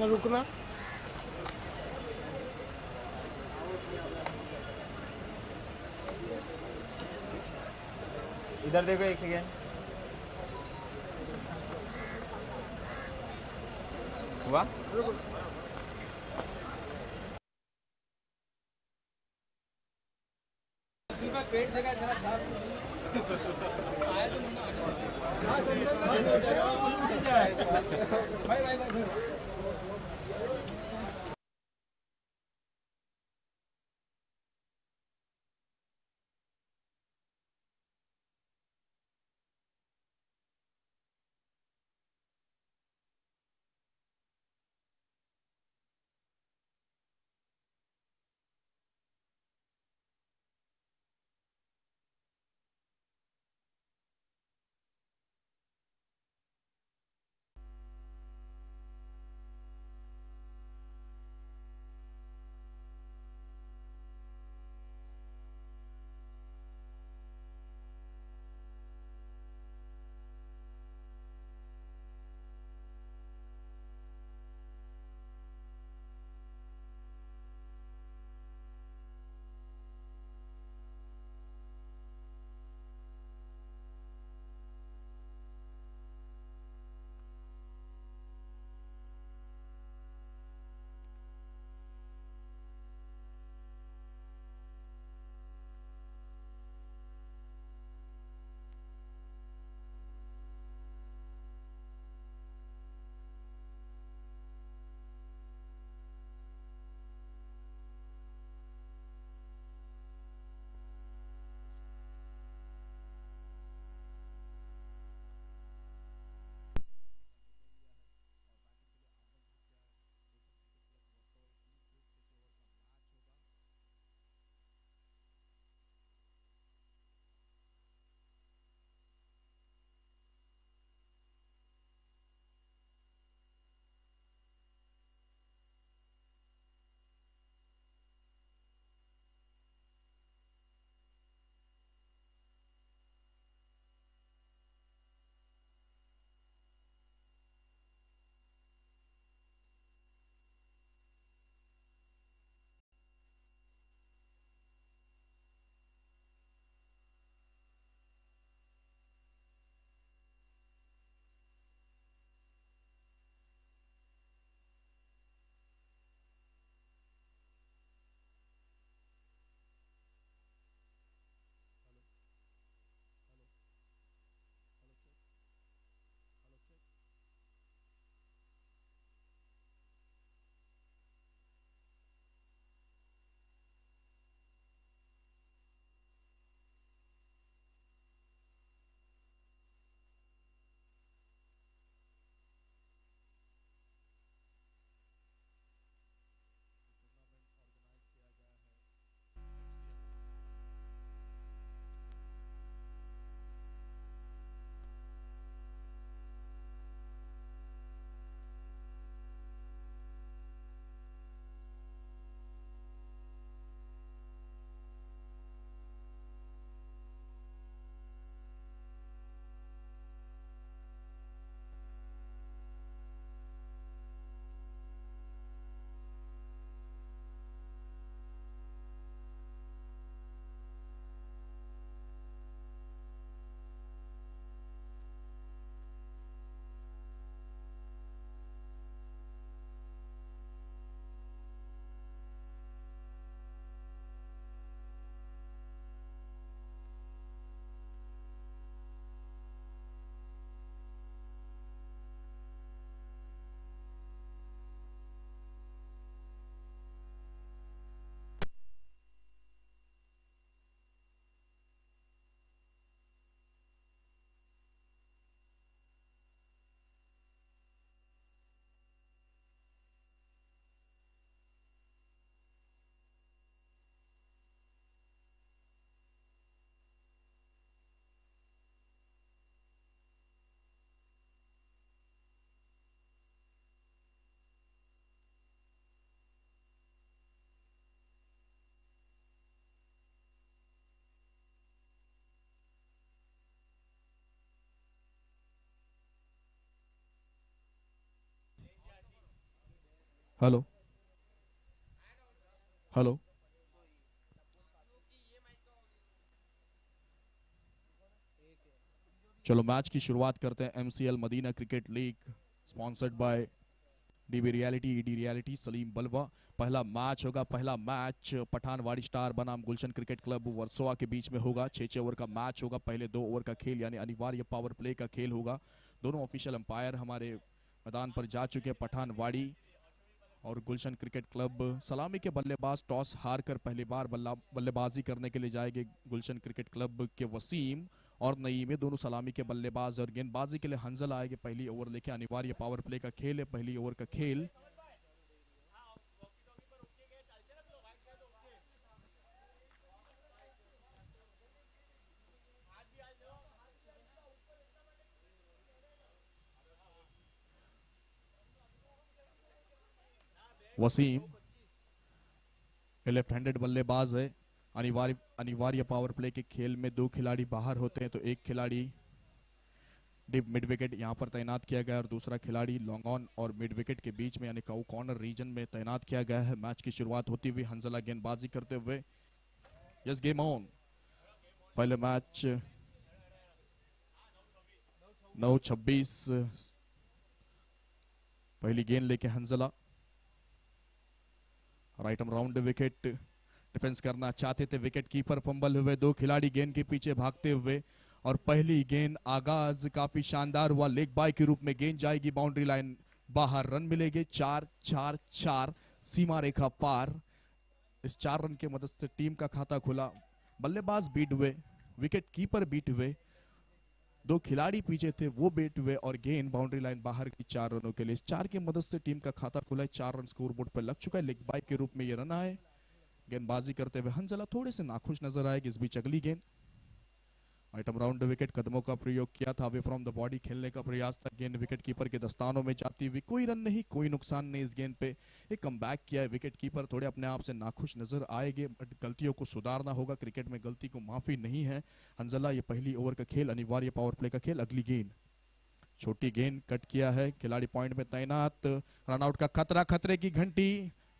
इसमें रुकना इधर देखो एक सेकेंड हुआ हेलो हेलो चलो मैच की शुरुआत करते हैं MCL Madina cricket league sponsored by DB reality ED reality Salim Balwa पहला मैच होगा पहला मैच पठानवाड़ी स्टार बनाम गुलशन क्रिकेट क्लब वर्सोवा के बीच में होगा छः छः ओवर का मैच होगा पहले दो ओवर का खेल यानी अनिवार्य पावर प्ले का खेल होगा दोनों ऑफिशियल अंपायर हमारे मैदान पर जा चुके हैं पठानवाड़ी और गुलशन क्रिकेट क्लब सलामी के बल्लेबाज टॉस हार कर पहली बार बल्ला बल्लेबाजी करने के लिए जाएंगे गुलशन क्रिकेट क्लब के वसीम और नईमे दोनों सलामी के बल्लेबाज और गेंदबाजी के लिए हंजल आएगी पहली ओवर लेके अनिवार्य पावर प्ले का खेल है पहली ओवर का खेल वसीम लेफ्ट हैंडेड बल्लेबाज है अनिवार्य अनिवार्य पावर प्ले के खेल में दो खिलाड़ी बाहर होते हैं तो एक खिलाड़ी डिप मिड विकेट यहाँ पर तैनात किया गया और दूसरा खिलाड़ी लॉन्ग ऑन और मिड विकेट के बीच में यानी काउ कॉर्नर रीजन में तैनात किया गया है मैच की शुरुआत होती हुई हंजला गेंदबाजी करते हुए यस गेम ऑन पहले मैच नौ छब्बीस पहली गेंद लेके Hanzala right round wicket defence करना चाहते थे विकेट कीपर फंबल हुए दो खिलाड़ी गेंद के पीछे भागते हुए और पहली गेंद आगाज काफी शानदार हुआ लेग बाय के रूप में गेंद जाएगी बाउंड्री लाइन बाहर रन मिलेंगे चार चार चार सीमा रेखा पार इस चार रन के मदद से टीम का खाता खुला बल्लेबाज बीट हुए विकेट कीपर बीट हुए दो खिलाड़ी पीछे थे वो बेट हुए और गेंद बाउंड्री लाइन बाहर की चार रनों के लिए चार की मदद से टीम का खाता खुला है चार रन स्कोर बोर्ड पर लग चुका है लेग बाइक के रूप में ये रन आए गेंदबाजी करते हुए हंसला थोड़े से नाखुश नजर आएगी इस बीच अगली गेंद आइटम राउंड विकेट कदमों का प्रयोग किया था अवे फ्रॉम द बॉडी खेलने का प्रयास था गेंद विकेट कीपर के दस्तानों में जाती हुई कोई रन नहीं कोई नुकसान नहीं इस गेंद पे एक कम बैक किया है विकेट कीपर थोड़े अपने आप से नाखुश नजर आएंगे बट गलतियों को सुधारना होगा क्रिकेट में गलती को माफी नहीं है हंजला ये पहली ओवर का खेल अनिवार्य पावर प्ले का खेल अगली गेंद छोटी गेंद कट किया है खिलाड़ी पॉइंट में तैनात रनआउट का खतरा खतरे की घंटी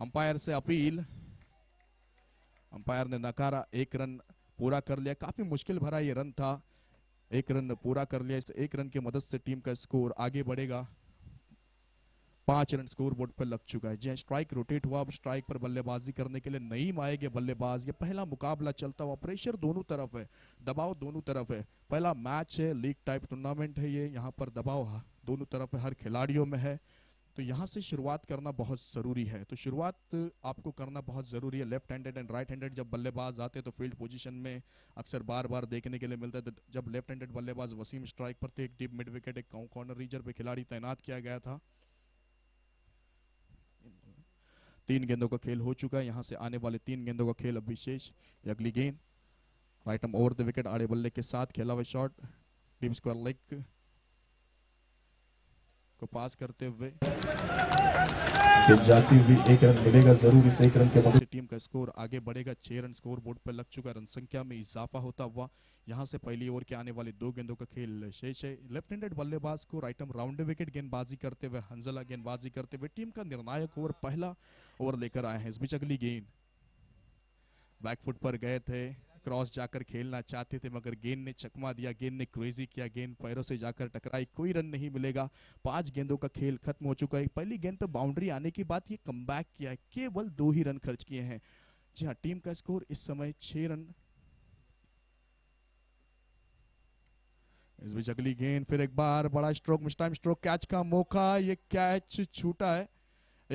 अंपायर से अपील अंपायर ने नकारा एक रन पूरा कर लिया काफी मुश्किल भरा ये रन था एक रन पूरा कर लिया इस एक रन की मदद से टीम का स्कोर आगे बढ़ेगा पांच रन स्कोर बोर्ड पर लग चुका है जहां स्ट्राइक रोटेट हुआ अब स्ट्राइक पर बल्लेबाजी करने के लिए नहीं आएंगे बल्लेबाज ये पहला मुकाबला चलता हुआ प्रेशर दोनों तरफ है दबाव दोनों तरफ है पहला मैच है लीग टाइप टूर्नामेंट है ये यहाँ पर दबाव दोनों तरफ है हर खिलाड़ियों में है तो यहाँ से शुरुआत करना बहुत ज़रूरी है तो शुरुआत आपको करना बहुत ज़रूरी है left handed and right handed जब बल्लेबाज आते हैं तो फील्ड पोजीशन में अक्सर बार बार देखने के लिए मिलता है तो जब लेफ्ट हैंडेड बल्लेबाज वसीम स्ट्राइक पर थे एक डीप मिड विकेट एक कॉर्नर रीजर पर खिलाड़ी तैनात किया गया था तीन गेंदों का खेल हो चुका है यहाँ से आने वाले तीन गेंदों का खेल अब शेष अगली गेंद राइट हम ओवर द विकेट आड़े बल्ले के साथ खेला हुआ शॉट टीम स्क्वायर लेग को पास करते हुए जाती हुई एक रन मिलेगा जरूर इस एक रन के मदद टीम का स्कोर आगे बढ़ेगा छह रन स्कोर बोर्ड पर लग चुका रन संख्या में इजाफा होता हुआ यहां से पहली ओवर के आने वाले दो गेंदों का खेल शेष है लेफ्ट हैंडेड बल्लेबाज को राइट आर्म राउंड विकेट गेंदबाजी करते हुए हंजला गेंदबाजी करते हुए टीम का निर्णायक ओवर पहला ओवर लेकर आए हैं इस बीच अगली गेंद बैकफुट पर गए थे क्रॉस जाकर खेलना चाहते थे मगर गेंद ने चकमा दिया गेंद ने क्रेजी किया गेंद पैरों से जाकर टकराई कोई रन नहीं मिलेगा पांच गेंदों का खेल खत्म हो चुका है पहली गेंद पर बाउंड्री आने के बाद ये कम किया है केवल दो ही रन खर्च किए हैं जी हाँ टीम का स्कोर इस समय छह रन इस बीच अगली गेंद फिर एक बार बड़ा stroke miss time stroke catch का मौका ये कैच छूटा है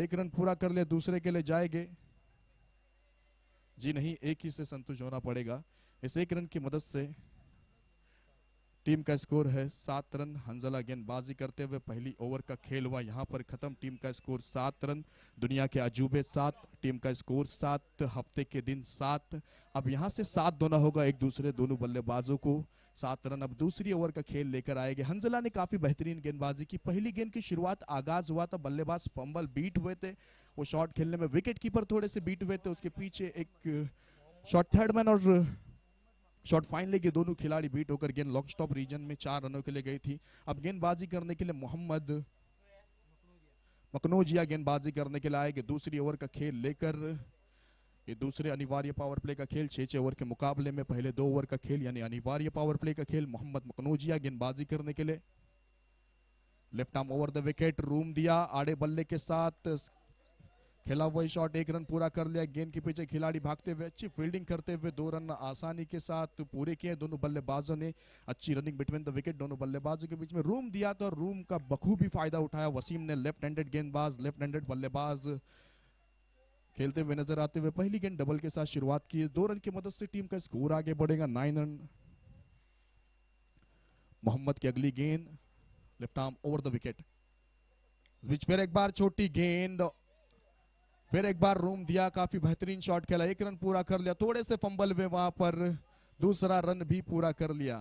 एक रन पूरा कर ले दूसरे के लिए जाएंगे जी नहीं एक ही से संतुष्ट होना पड़ेगा इस एक रन की मदद से टीम का स्कोर है सात रन हंजला गेंदबाजी करते हुए पहली ओवर का खेल हुआ यहाँ पर खत्म टीम का स्कोर सात रन दुनिया के अजूबे सात टीम का स्कोर सात हफ्ते के दिन सात अब यहाँ से सात दोना होगा एक दूसरे दोनों बल्लेबाजों को सात रन अब दूसरी ओवर का खेल लेकर आएंगे हंजला ने काफी बेहतरीन गेंदबाजी की पहली गेंद की शुरुआत आगाज हुआ था बल्लेबाज फंबल बीट हुए थे वो शॉट खेलने में विकेट कीपर थोड़े से बीट हुए थे उसके पीछे एक शॉर्ट थर्डमैन और शॉट फाइन लेके दोनों खिलाड़ी बीट होकर गेंद लॉक स्टॉप रीजन में चार रनों के लिए गई थी अब गेंदबाजी करने के लिए मोहम्मद मकनोजिया गेंदबाजी करने के लिए आएंगे दूसरी ओवर का खेल लेकर ये दूसरे अनिवार्य पावर प्ले का खेल छे छः ओवर के मुकाबले में पहले दो ओवर का खेल यानी अनिवार्य पावर प्ले का खेल मोहम्मद मकनोजिया गेंदबाजी करने के लिए left arm over the wicket room दिया आड़े बल्ले के साथ खेला हुआ शॉट एक रन पूरा कर लिया गेंद के पीछे खिलाड़ी भागते हुए अच्छी फील्डिंग करते हुए दो रन आसानी के साथ पूरे किए दोनों बल्लेबाजों ने अच्छी रनिंग बिटवीन द विकेट दोनों बल्लेबाजों के बीच में रूम दिया तो रूम का बखूबी फायदा उठाया वसीम ने लेफ्ट हैंडेड गेंदबाज लेफ्ट हैंडेड बल्लेबाज खेलते हुए नजर आते हुए पहली गेंद डबल के साथ शुरुआत की दो रन की मदद से टीम का स्कोर आगे बढ़ेगा नाइन रन मोहम्मद की अगली गेंद left arm over the wicket बीच फिर एक बार छोटी गेंद फिर एक बार रूम दिया काफी बेहतरीन शॉट खेला एक रन पूरा कर लिया थोड़े से फंबल में वहां पर दूसरा रन भी पूरा कर लिया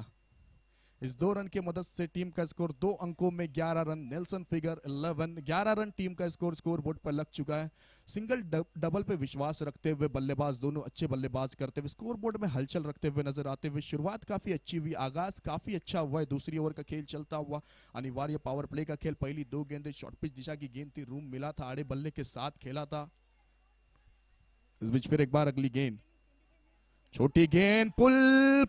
इस दो रन की मदद से टीम का स्कोर दो अंकों में 11 run Nelson figure 11 11 run team का स्कोर स्कोर बोर्ड पर लग चुका है सिंगल डब, डबल पे विश्वास रखते हुए बल्लेबाज दोनों अच्छे बल्लेबाज करते हुए स्कोर बोर्ड में हलचल रखते हुए नजर आते हुए शुरुआत काफी अच्छी हुई आगाज काफी अच्छा हुआ है दूसरी ओवर का खेल चलता हुआ अनिवार्य पावर प्ले का खेल पहली दो गेंदे शॉर्ट पिच दिशा की गेंद थी रूम मिला था आड़े बल्ले के साथ खेला था इस बीच फिर एक बार अगली गेंद छोटी गेंद pull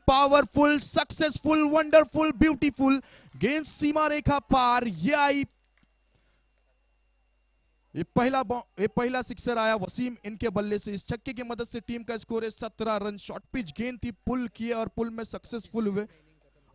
powerful successful wonderful beautiful गेंद सीमा रेखा पार ये आई ये पहला ये पहला सिक्सर आया वसीम इनके बल्ले से इस छक्के की मदद से टीम का स्कोर है सत्रह रन शॉर्ट पिच गेंद थी पुल किए और पुल में सक्सेसफुल हुए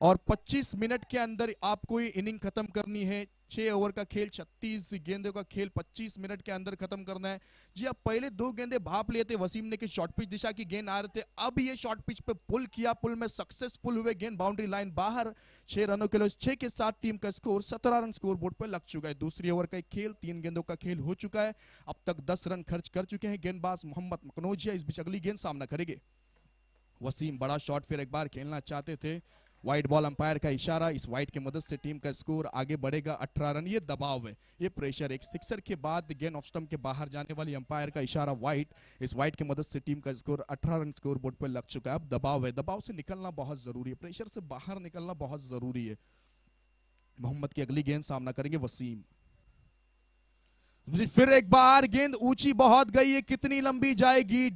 और 25 मिनट के अंदर आपको ये इनिंग खत्म करनी है छह ओवर का खेल छत्तीस गेंदों का खेल पच्चीस मिनट के अंदर खत्म करना है जी अब हाँ, पहले दो गेंदे भाप लिए थे वसीम ने कि शॉर्ट पिच दिशा की गेंद आ रहे थे अब ये शॉर्ट पिच पे पुल किया पुल में सक्सेसफुल हुए गेंद बाउंड्री लाइन बाहर छह रनों के लिए छह के साथ टीम का स्कोर सत्रह रन स्कोर बोर्ड पर लग चुका है दूसरी ओवर का खेल तीन गेंदों का खेल हो चुका है अब तक दस रन खर्च कर चुके हैं गेंदबाज मोहम्मद मकनोजिया इस बीच अगली गेंद सामना करेंगे वसीम बड़ा शॉट फिर एक बार खेलना चाहते थे व्हाइट बॉल अंपायर का इशारा इस व्हाइट की मदद से टीम का स्कोर आगे बढ़ेगा अठारह रन ये दबाव है ये प्रेशर एक सिक्सर के बाद गेंद ऑफ स्टम्प के बाहर जाने वाली अंपायर का इशारा व्हाइट इस व्हाइट की मदद से टीम का स्कोर अठारह रन स्कोर बोर्ड पर लग चुका है अब दबाव है दबाव से निकलना बहुत जरूरी है प्रेशर से बाहर निकलना बहुत जरूरी है मोहम्मद की अगली गेंद सामना करेंगे वसीम फिर एक बार गेंद ऊंची बहुत गई है कितनी लंबी जाएगी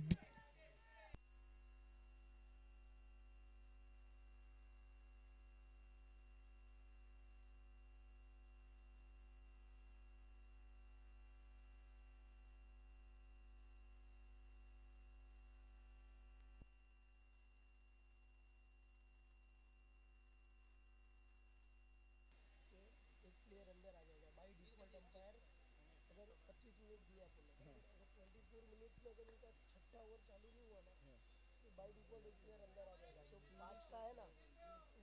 आपको अंदर आ जाएगा तो पाँच का है ना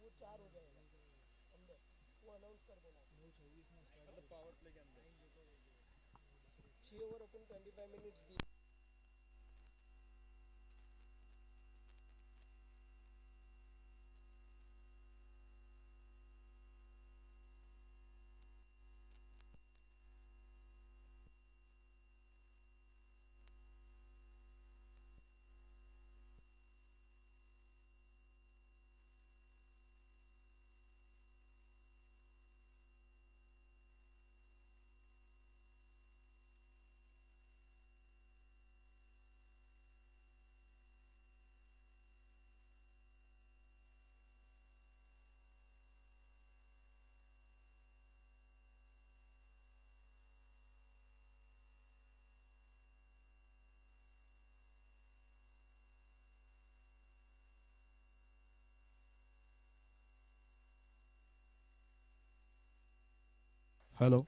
वो चार हो जाएगा अंदर वो अनाउंस कर देना पावर मतलब प्ले के अंदर छः over open twenty five minutes दी हेलो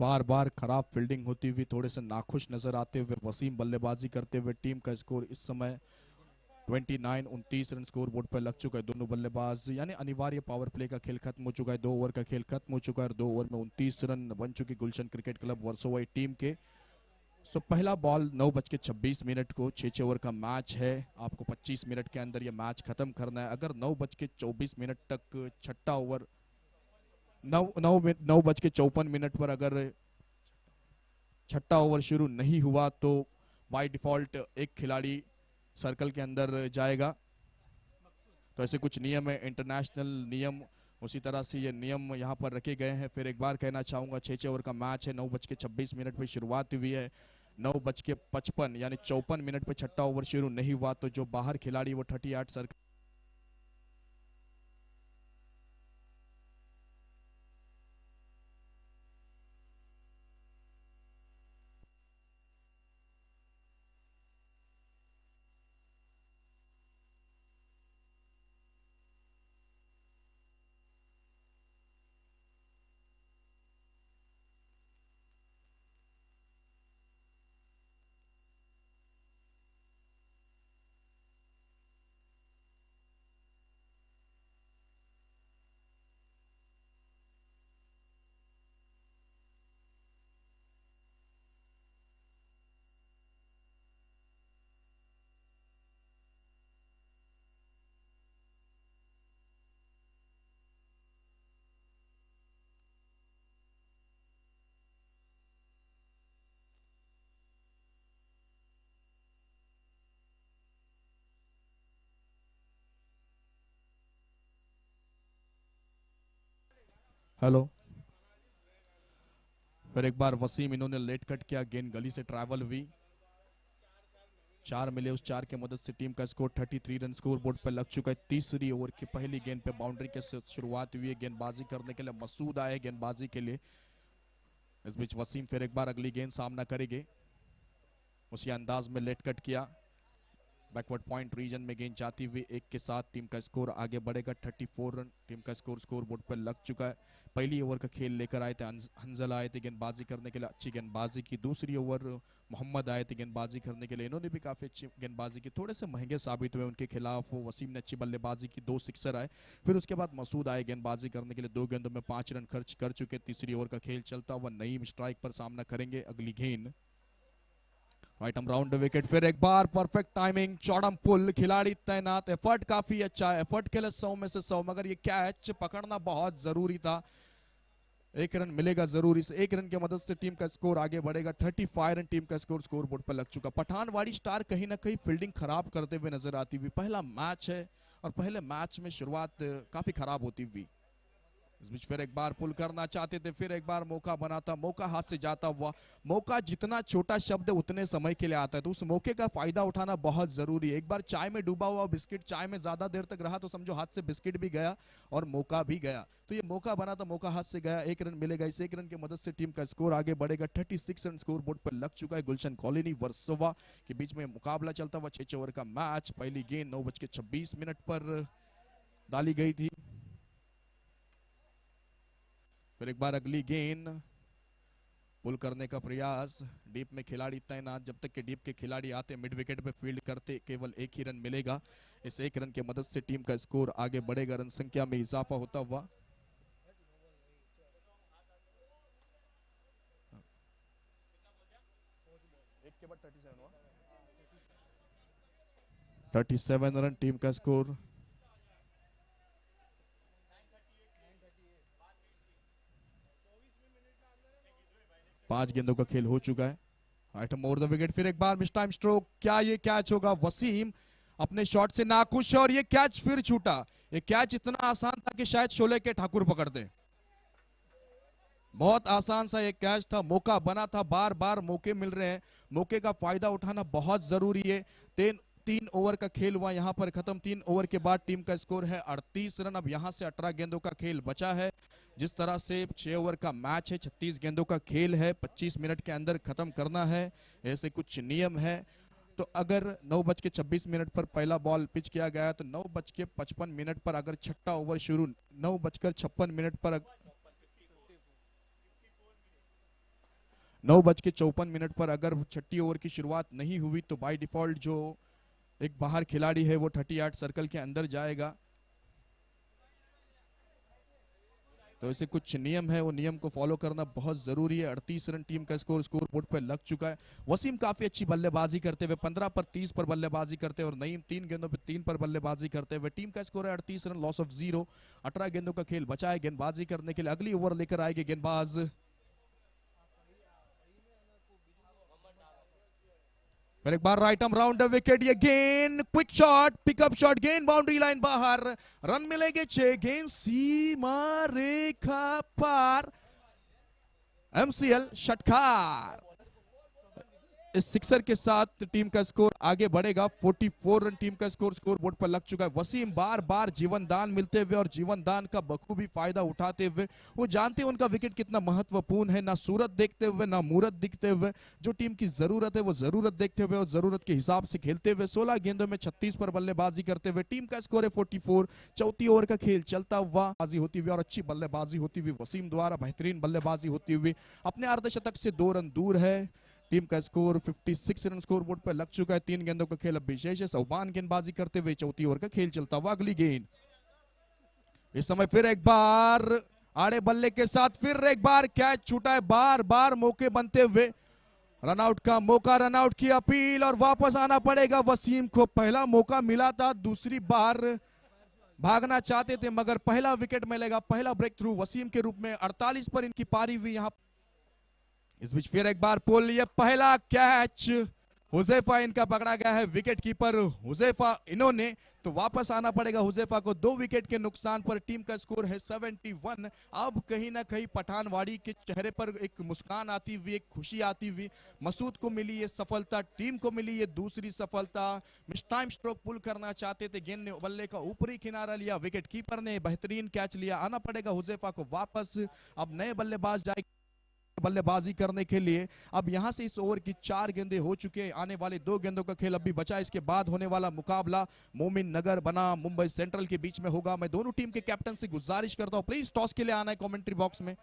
बार बार खराब फील्डिंग होती हुई थोड़े से नाखुश नजर आते हुए वसीम बल्लेबाजी करते हुए टीम का स्कोर इस समय 29 उनतीस रन स्कोर बोर्ड पर लग चुका है दोनों बल्लेबाज यानी अनिवार्य पावर प्ले का खेल खत्म हो चुका है दो ओवर का खेल खत्म हो चुका है और दो ओवर में उनतीस रन बन चुके गुलशन क्रिकेट क्लब वर्सोवाई टीम के सो पहला बॉल नौ बज के छब्बीस मिनट को छः छः ओवर का मैच है आपको 25 मिनट के अंदर यह मैच खत्म करना है अगर नौ बज के चौबीस मिनट तक छठा ओवर नौ नौ बज के चौपन मिनट पर अगर छठा ओवर शुरू नहीं हुआ तो बाय डिफॉल्ट एक खिलाड़ी सर्कल के अंदर जाएगा तो ऐसे कुछ नियम है इंटरनेशनल नियम उसी तरह से ये नियम यहाँ पर रखे गए हैं फिर एक बार कहना चाहूँगा छः छः ओवर का मैच है नौ बज के छब्बीस मिनट पर शुरुआत हुई है नौ बज के पचपन यानी चौपन मिनट पर छठा ओवर शुरू नहीं हुआ तो जो बाहर खिलाड़ी वो थर्टी आठ सर्कल हेलो फिर एक बार वसीम इन्होंने लेट कट किया गेंद गली से ट्रैवल हुई चार मिले उस चार के मदद से टीम का स्कोर 33 रन स्कोर बोर्ड पर लग चुका है तीसरी ओवर की पहली गेंद पे बाउंड्री के शुरुआत हुई है गेंदबाजी करने के लिए मसूद आए गेंदबाजी के लिए इस बीच वसीम फिर एक बार अगली गेंद सामना करेंगे उसी अंदाज में लेट कट किया बैकवर्ड पॉइंट रीजन में गेंद जाती हुई एक के साथ टीम का स्कोर आगे बढ़ेगा 34 रन टीम का स्कोर स्कोर बोर्ड पर लग चुका है पहली ओवर का खेल लेकर आए थे हंजल आए थे गेंदबाजी करने के लिए अच्छी गेंदबाजी की दूसरी ओवर मोहम्मद आए थे गेंदबाजी करने के लिए इन्होंने भी काफ़ी अच्छी गेंदबाजी की थोड़े से महंगे साबित हुए उनके खिलाफ वसीम ने अच्छी बल्लेबाजी की दो सिक्सर आए फिर उसके बाद मसूद आए गेंदबाजी करने के लिए दो गेंदों में पाँच रन खर्च कर चुके तीसरी ओवर का खेल चलता हुआ नई स्ट्राइक पर सामना करेंगे अगली गेंद राइट हम राउंड विकेट फिर एक बार परफेक्ट टाइमिंग चौड़म पुल खिलाड़ी तैनात एफर्ट काफी अच्छा है एफर्ट खेले सौ में से सौ मगर ये कैच पकड़ना बहुत जरूरी था एक रन मिलेगा जरूर इस एक रन की मदद से टीम का स्कोर आगे बढ़ेगा थर्टी फाइव रन टीम का स्कोर स्कोर बोर्ड पर लग चुका पठानवाड़ी स्टार कहीं ना कहीं फील्डिंग खराब करते हुए नजर आती हुई पहला मैच है और पहले मैच में शुरुआत काफी खराब होती हुई इस बीच फिर एक बार पुल करना चाहते थे फिर एक बार मौका बनाता मौका हाथ से जाता हुआ मौका जितना छोटा शब्द उतने समय के लिए आता है तो उस मौके का फायदा उठाना बहुत जरूरी है एक बार चाय में डूबा हुआ बिस्किट चाय में ज्यादा देर तक रहा तो समझो हाथ से बिस्किट भी गया और मौका भी गया तो ये मौका बनाता मौका हाथ से गया एक रन मिलेगा इस एक रन की मदद से टीम का स्कोर आगे बढ़ेगा thirty six run score board पर लग चुका है गुलशन कॉलोनी वर्सोवा के बीच में मुकाबला चलता हुआ छह ओवर का मैच पहली गेंद नौ बज के छब्बीस मिनट पर डाली गई थी फिर एक बार अगली गेंद पुल करने का प्रयास डीप में खिलाड़ी तैनात जब तक के डीप के खिलाड़ी आते मिड विकेट पे फील्ड करते केवल एक ही रन मिलेगा इस एक रन के मदद से टीम का स्कोर आगे बढ़ेगा रन संख्या में इजाफा होता हुआ थर्टी सेवन रन टीम का स्कोर पांच गेंदों का खेल हो चुका है राइट मोर द विकेट फिर एक बार मिस टाइम स्ट्रोक क्या ये कैच होगा वसीम अपने शॉट से नाखुश और ये कैच फिर छूटा ये कैच इतना आसान था कि शायद शोले के ठाकुर पकड़ दे बहुत आसान सा एक कैच था मौका बना था बार बार मौके मिल रहे हैं मौके का फायदा उठाना बहुत जरूरी है टेन तीन ओवर का खेल हुआ यहां पर खत्म तीन ओवर के बाद टीम का स्कोर है 38 रन अब यहां से 18 गेंदों का खेल बचा है जिस तरह से छह ओवर का मैच है 36 गेंदों का खेल है 25 मिनट के अंदर खत्म करना है ऐसे कुछ नियम है तो अगर नौ बज के छब्बीस मिनट पर पहला बॉल पिच किया गया तो नौ बज के पचपन मिनट पर अगर छठा ओवर शुरू नौ बजकर छप्पन मिनट पर नौ बज के चौपन मिनट पर अगर छठी ओवर की शुरुआत नहीं हुई तो बाय डिफॉल्ट जो एक बाहर खिलाड़ी है वो थर्टी आठ सर्कल के अंदर जाएगा तो ऐसे कुछ नियम है वो नियम को फॉलो करना बहुत जरूरी है अड़तीस रन टीम का स्कोर स्कोर बोर्ड पर लग चुका है वसीम काफी अच्छी बल्लेबाजी करते हुए पंद्रह पर तीस पर बल्लेबाजी करते हुए और नईम तीन गेंदों पर तीन पर बल्लेबाजी करते हुए टीम का स्कोर है अड़तीस रन लॉस ऑफ जीरो अठारह गेंदों का खेल बचाए गेंदबाजी करने के लिए अगली ओवर लेकर आएगी गेंदबाज फिर एक बार राइट आर्म राउंड विकेट ये गेन क्विक शॉट पिकअप शॉट गेन बाउंड्री लाइन बाहर रन मिलेंगे छे गेन सीमा रेखा पार एमसीएल षटकार सिक्सर के साथ टीम का स्कोर आगे बढ़ेगा 44 रन टीम का स्कोर स्कोर बोर्ड पर लग चुका है वसीम बार बार जीवन दान मिलते हुए और जीवन दान का बखूबी फायदा उठाते हुए वो जानते हैं उनका विकेट कितना महत्वपूर्ण है ना सूरत देखते हुए ना मूरत दिखते हुए जो टीम की जरूरत है वो जरूरत देखते हुए और जरूरत के हिसाब से खेलते हुए सोलह गेंदों में छत्तीस पर बल्लेबाजी करते हुए टीम का स्कोर है फोर्टी चौथी ओवर का खेल चलता हुआ बाजी होती हुई और अच्छी बल्लेबाजी होती हुई वसीम द्वारा बेहतरीन बल्लेबाजी होती हुई अपने अर्धशतक से दो रन दूर है टीम का स्कोर 56 रन स्कोर बोर्ड पर लग चुका है तीन गेंदों का खेल अब विशेष है सौबान गेंदबाजी करते हुए चौथी ओवर का खेल चलता हुआ अगली गेंद इस समय फिर एक बार आड़े बल्ले के साथ फिर एक बार कैच छूटा है बार बार मौके बनते हुए रनआउट का मौका रनआउट की अपील और वापस आना पड़ेगा वसीम को पहला मौका मिला था दूसरी बार भागना चाहते थे मगर पहला विकेट मिलेगा पहला ब्रेक थ्रू वसीम के रूप में 48 पर इनकी पारी हुई यहाँ इस बीच फिर एक बार पोल ये पहला कैच हुजेफा इनका पकड़ा गया है विकेट कीपर हुजेफा इन्होंने तो वापस आना पड़ेगा हुजेफा को दो विकेट के नुकसान पर टीम का स्कोर है 71 अब कहीं ना कहीं पठानवाड़ी के चेहरे पर एक मुस्कान आती हुई एक खुशी आती हुई मसूद को मिली ये सफलता टीम को मिली ये दूसरी सफलता मिस टाइम स्ट्रोक पुल करना चाहते थे गेंद ने बल्ले का ऊपरी किनारा लिया विकेट कीपर ने बेहतरीन कैच लिया आना पड़ेगा हुजेफा को वापस अब नए बल्लेबाज जाएगी बल्लेबाजी करने के लिए अब यहां से इस ओवर की चार गेंदे हो चुके हैं आने वाले दो गेंदों का खेल अब भी बचा इसके बाद होने वाला मुकाबला मोमिन नगर बना मुंबई सेंट्रल के बीच में होगा मैं दोनों टीम के कैप्टन से गुजारिश करता हूं प्लीज टॉस के लिए आना है कॉमेंट्री बॉक्स में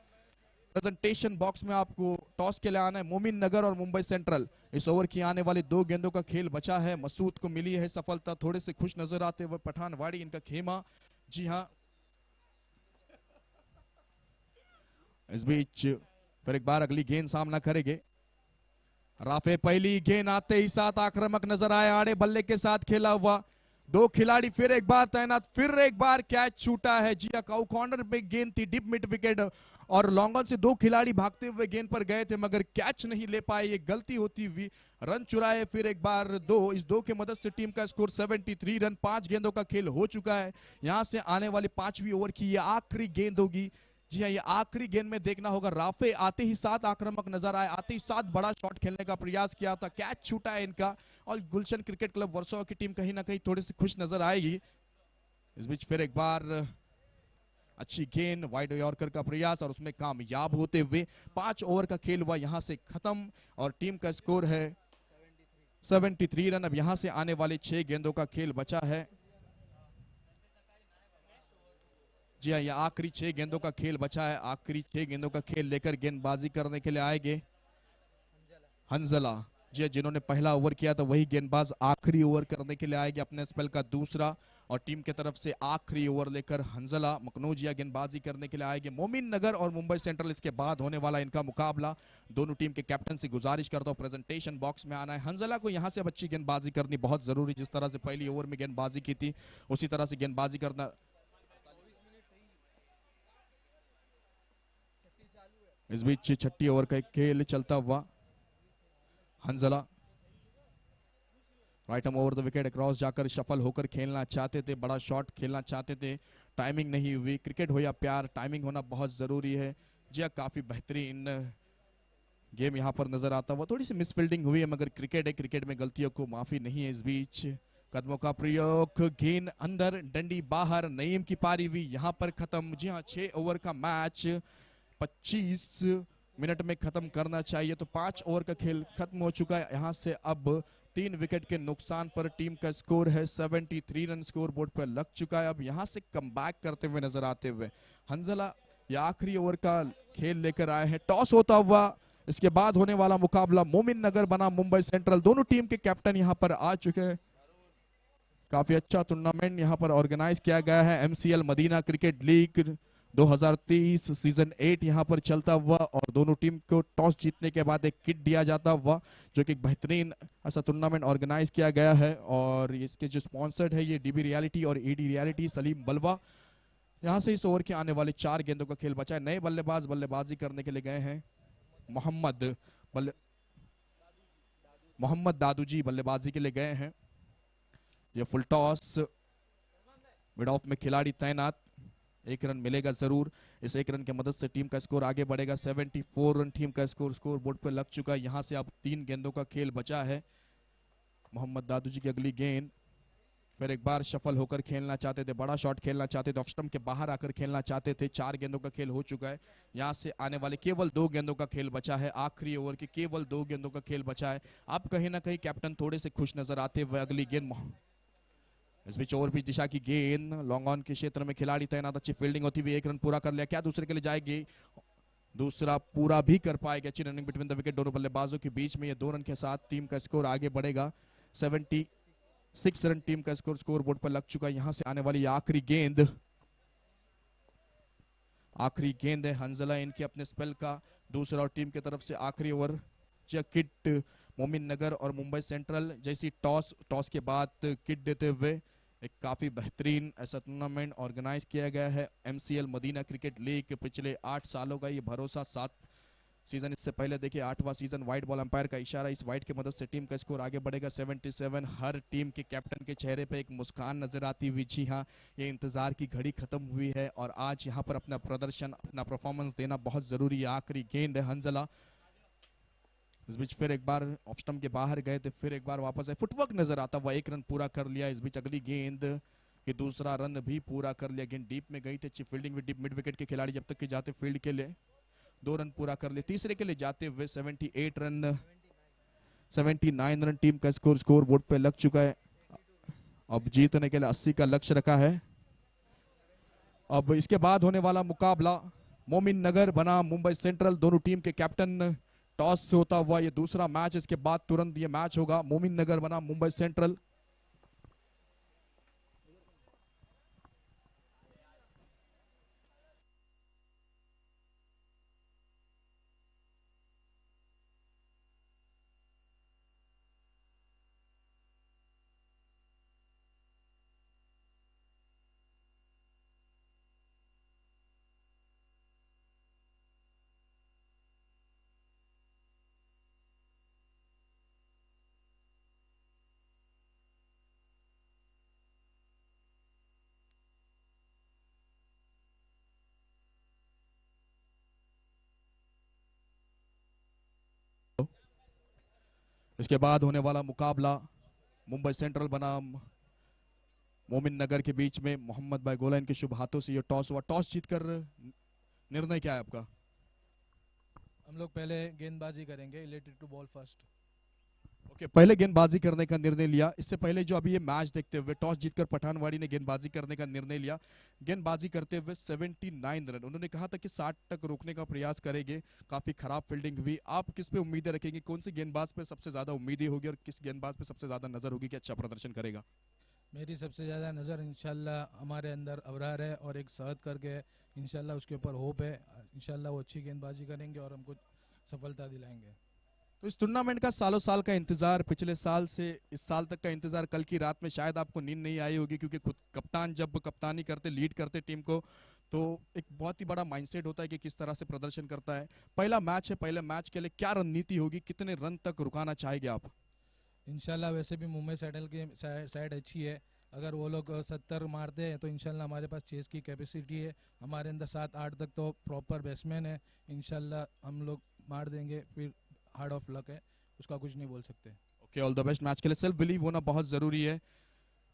प्रेजेंटेशन बॉक्स में आपको टॉस के लिए आना है मोमिन नगर और मुंबई सेंट्रल इस ओवर की आने वाले दो गेंदों का खेल बचा है मसूद को मिली है सफलता थोड़े से खुश नजर आते हुए पठानवाड़ी इनका खेमा जी हाँ इस बीच फिर एक बार अगली गेंद सामना करेंगे राफे पहली गेंद आते ही साथ आक्रमक नजर आए आड़े बल्ले के साथ खेला हुआ दो खिलाड़ी फिर एक बार तैनात फिर एक बार कैच छूटा है जिया काउ कॉर्नर पे गेंद थी डिप मिड विकेट और लॉन्गन से दो खिलाड़ी भागते हुए गेंद पर गए थे मगर कैच नहीं ले पाए ये गलती होती हुई रन चुराए फिर एक बार दो इस दो के मदद से टीम का स्कोर 73 रन पांच गेंदों का खेल हो चुका है यहां से आने वाली पांचवी ओवर की ये आखिरी गेंद होगी जी हाँ ये आखिरी गेंद में देखना होगा राफे आते ही साथ आक्रामक नजर आए आते ही साथ बड़ा शॉट खेलने का प्रयास किया था कैच छूटा है इनका और गुलशन क्रिकेट क्लब वर्षों की टीम कहीं ना कहीं थोड़ी सी खुश नजर आएगी इस बीच फिर एक बार अच्छी गेंद वाइड यॉर्कर का प्रयास और उसमें कामयाब होते हुए पांच ओवर का खेल हुआ यहाँ से खत्म और टीम का स्कोर है 73 रन अब यहाँ से आने वाले छह गेंदों का खेल बचा है जी हाँ ये आखिरी छह गेंदों का खेल बचा है आखिरी छह गेंदों का खेल लेकर गेंदबाजी करने के लिए आएंगे हंजला जी हाँ, जिन्होंने पहला ओवर किया था वही गेंदबाज आखिरी ओवर करने के लिए आएंगे अपने स्पेल का दूसरा और टीम के तरफ से आखिरी ओवर लेकर हंजला मकनोजिया गेंदबाजी करने के लिए आएंगे मोमिन नगर और मुंबई सेंट्रल इसके बाद होने वाला इनका मुकाबला दोनों टीम के कैप्टन से गुजारिश करता हूँ प्रेजेंटेशन बॉक्स में आना है हंजला को यहाँ से अच्छी गेंदबाजी करनी बहुत जरूरी जिस तरह से पहली ओवर में गेंदबाजी की थी उसी तरह से गेंदबाजी करना इस बीच छठी ओवर का एक खेल चलता हुआ हंजला राइट हम ओवर द विकेट क्रॉस जाकर सफल होकर खेलना चाहते थे बड़ा शॉट खेलना चाहते थे टाइमिंग नहीं हुई क्रिकेट हो या प्यार टाइमिंग होना बहुत ज़रूरी है जी काफ़ी बेहतरीन गेम यहाँ पर नज़र आता हुआ थोड़ी सी मिसफील्डिंग हुई है मगर क्रिकेट है क्रिकेट में गलतियों को माफ़ी नहीं है इस बीच कदमों का प्रयोग गेंद अंदर डंडी बाहर नईम की पारी हुई यहाँ पर खत्म जी हाँ छह ओवर का मैच 25 मिनट में खत्म करना चाहिए तो पांच ओवर का खेल खत्म हो चुका है यहां से अब तीन विकेट के नुकसान पर टीम का स्कोर है 73 रन स्कोर बोर्ड पर लग चुका है अब यहां से कम करते हुए नजर आते हुए हंजला यह आखिरी ओवर का खेल लेकर आए हैं टॉस होता हुआ इसके बाद होने वाला मुकाबला मोमिन नगर बना मुंबई सेंट्रल दोनों टीम के कैप्टन यहां पर आ चुके हैं काफी अच्छा टूर्नामेंट यहां पर ऑर्गेनाइज किया गया है MCL Madina cricket league 2023 season eight यहां पर चलता हुआ और दोनों टीम को टॉस जीतने के बाद एक किट दिया जाता हुआ जो कि बेहतरीन ऐसा टूर्नामेंट ऑर्गेनाइज किया गया है और इसके जो स्पॉन्सर्ड है ये डीबी रियलिटी और ईडी रियलिटी सलीम बलवा यहां से इस ओवर के आने वाले चार गेंदों का खेल बचा है नए बल्लेबाज बल्लेबाजी करने के लिए गए हैं मोहम्मद बल्ले मोहम्मद जी बल्लेबाजी के लिए गए हैं यह फुल टॉस मिड ऑफ में खिलाड़ी तैनात एक रन मिलेगा जरूर इस एक रन के मदद से टीम का स्कोर आगे बढ़ेगा 74 रन टीम का स्कोर स्कोर बोर्ड पर लग चुका है यहाँ से अब तीन गेंदों का खेल बचा है मोहम्मद दादू जी की अगली गेंद फिर एक बार सफल होकर खेलना चाहते थे बड़ा शॉट खेलना चाहते थे ऑफ के बाहर आकर खेलना चाहते थे चार गेंदों का खेल हो चुका है यहाँ से आने वाले केवल दो गेंदों का खेल बचा है आखिरी ओवर के केवल दो गेंदों का खेल बचा है आप कहीं ना कहीं कैप्टन थोड़े से खुश नजर आते हुए अगली गेंद इस बीच और भी दिशा की गेंद लॉन्ग ऑन के क्षेत्र में खिलाड़ी तैनात अच्छी फील्डिंग होती हुई एक रन पूरा कर लिया क्या दूसरे के लिए जाएगी दूसरा पूरा भी कर पाएगा अच्छी रनिंग बिटवीन द विकेट दोनों बल्लेबाजों के बीच में ये दो रन के साथ टीम का स्कोर आगे बढ़ेगा सेवेंटी सिक्स रन टीम का स्कोर स्कोर बोर्ड पर लग चुका है यहां से आने वाली आखिरी गेंद आखिरी गेंद है हंजला इनके अपने स्पेल का दूसरा और टीम की तरफ से आखिरी ओवर किट मोमिन नगर और मुंबई सेंट्रल जैसी टॉस टॉस के बाद किट देते हुए एक काफ़ी बेहतरीन ऐसा टूर्नामेंट ऑर्गेनाइज किया गया है एमसीएल मदीना क्रिकेट लीग पिछले आठ सालों का ये भरोसा सात सीजन इससे पहले देखिए आठवां सीजन व्हाइट बॉल अंपायर का इशारा इस व्हाइट की मदद से टीम का स्कोर आगे बढ़ेगा 77 हर टीम के कैप्टन के चेहरे पे एक मुस्कान नजर आती हुई जी हाँ ये इंतजार की घड़ी खत्म हुई है और आज यहाँ पर अपना प्रदर्शन अपना परफॉर्मेंस देना बहुत जरूरी है आखिरी गेंद है हंजला इस बीच फिर एक बार ऑफ स्टम्प के बाहर गए थे तो फिर एक बार वापस आए फुटवर्क नजर आता वह एक रन पूरा कर लिया इस बीच अगली गेंद ये दूसरा रन भी पूरा कर लिया गेंद डीप में गई थी अच्छी फील्डिंग भी डीप मिड विकेट के खिलाड़ी जब तक के जाते फील्ड के लिए दो रन पूरा कर लिए तीसरे के लिए जाते हुए 78 रन 79 रन टीम का स्कोर स्कोर बोर्ड पे लग चुका है अब जीतने के लिए अस्सी का लक्ष्य रखा है अब इसके बाद होने वाला मुकाबला मोमिन नगर बना मुंबई सेंट्रल दोनों टीम के कैप्टन टॉस से होता हुआ ये दूसरा मैच इसके बाद तुरंत ये मैच होगा मोमिन नगर बना मुंबई सेंट्रल इसके बाद होने वाला मुकाबला मुंबई सेंट्रल बनाम मोमिन नगर के बीच में मोहम्मद भाई गोला इनके शुभ हाथों से ये टॉस हुआ टॉस जीतकर निर्णय क्या है आपका हम लोग पहले गेंदबाजी करेंगे related to ball first okay okay, पहले गेंदबाजी करने का निर्णय लिया इससे पहले जो अभी ये मैच देखते हुए टॉस जीतकर पठानवाड़ी ने गेंदबाजी करने का निर्णय लिया गेंदबाजी करते हुए 79 रन उन्होंने कहा था कि 60 तक रोकने का प्रयास करेंगे काफ़ी खराब फील्डिंग हुई आप किस पे उम्मीदें रखेंगे कौन सी गेंदबाज पर सबसे ज़्यादा उम्मीदें होगी और किस गेंदबाज पर सबसे ज़्यादा नज़र होगी कि अच्छा प्रदर्शन करेगा मेरी सबसे ज़्यादा नज़र इनशाला हमारे अंदर अबरार है और एक सहद करके इनशाला उसके ऊपर होप है इनशाला वो अच्छी गेंदबाजी करेंगे और हमको सफलता दिलाएंगे तो इस टूर्नामेंट का सालों साल का इंतजार पिछले साल से इस साल तक का इंतजार कल की रात में शायद आपको नींद नहीं आई होगी क्योंकि खुद कप्तान जब कप्तानी करते लीड करते टीम को तो एक बहुत ही बड़ा माइंडसेट होता है कि किस तरह से प्रदर्शन करता है पहला मैच है पहले मैच के लिए क्या रणनीति होगी कितने रन तक रुकाना चाहेंगे आप इनशाला वैसे भी मुंबई सैडल की साइड अच्छी है अगर वो लोग सत्तर मारते हैं तो इनशाला हमारे पास चेस की कैपेसिटी है हमारे अंदर सात आठ तक तो प्रॉपर बैट्समैन है इनशाला हम लोग मार देंगे फिर हार्ड ऑफ लक है उसका कुछ नहीं बोल सकते okay all the best match के लिए सेल्फ बिलीव होना बहुत ज़रूरी है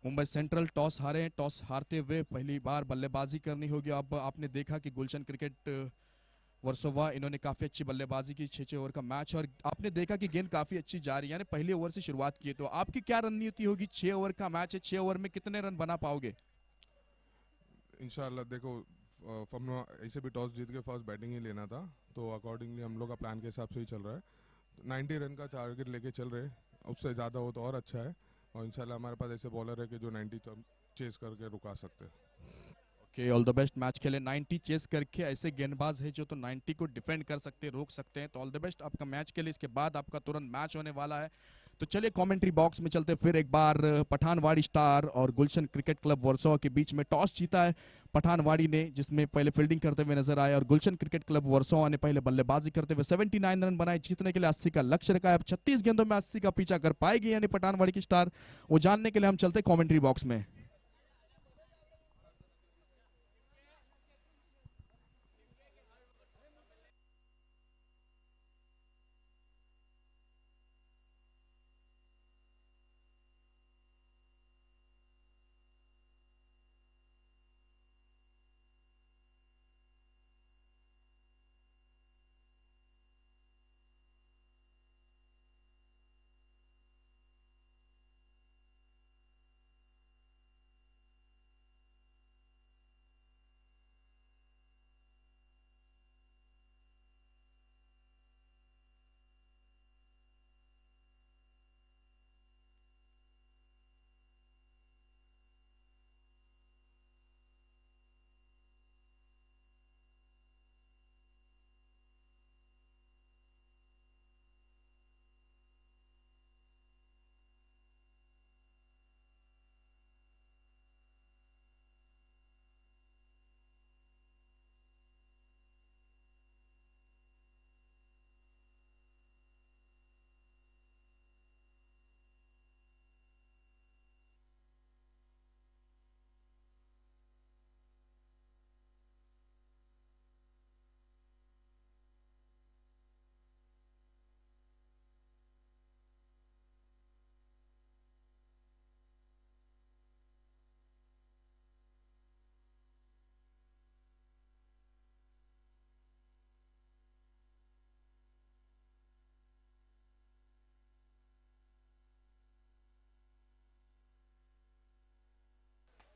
मुंबई सेंट्रल टॉस हारे हैं टॉस हारते हुए पहली बार बल्लेबाजी करनी होगी अब आपने देखा कि गुलशन क्रिकेट वर्सोवा इन्होंने काफ़ी अच्छी बल्लेबाजी की छे छः ओवर का मैच और आपने देखा कि गेंद काफ़ी अच्छी जा रही है यानी पहले ओवर से शुरुआत की है तो आपकी क्या रणनीति होगी छः ओवर का मैच है छः ओवर में कितने रन बना पाओगे इनशाला देखो ऐसे भी टॉस जीत के फर्स्ट बैटिंग ही लेना था तो अकॉर्डिंगली हम लोग का प्लान के हिसाब से ही चल रहा है 90 रन का टारगेट लेके चल रहे हैं उससे ज़्यादा हो तो और अच्छा है और इंशाल्लाह हमारे पास ऐसे बॉलर है कि जो 90 तो चेस करके रुका सकते हैं okay all the best match खेले 90 चेस करके ऐसे गेंदबाज है जो तो 90 को डिफेंड कर सकते रोक सकते हैं तो ऑल द बेस्ट आपका मैच के लिए इसके बाद आपका तुरंत मैच होने वाला है तो चलिए कमेंट्री बॉक्स में चलते फिर एक बार पठानवाड़ी स्टार और गुलशन क्रिकेट क्लब वर्सो के बीच में टॉस जीता है पठानवाड़ी ने जिसमें पहले फील्डिंग करते हुए नजर आए और गुलशन क्रिकेट क्लब वर्सोवा ने पहले बल्लेबाजी करते हुए 79 रन बनाए जीतने के लिए 80 का लक्ष्य रखा है अब 36 गेंदों में अस्सी का पीछा कर पाएगी यानी पठानवाड़ी की स्टार वो जानने के लिए हम चलते कॉमेंट्री बॉक्स में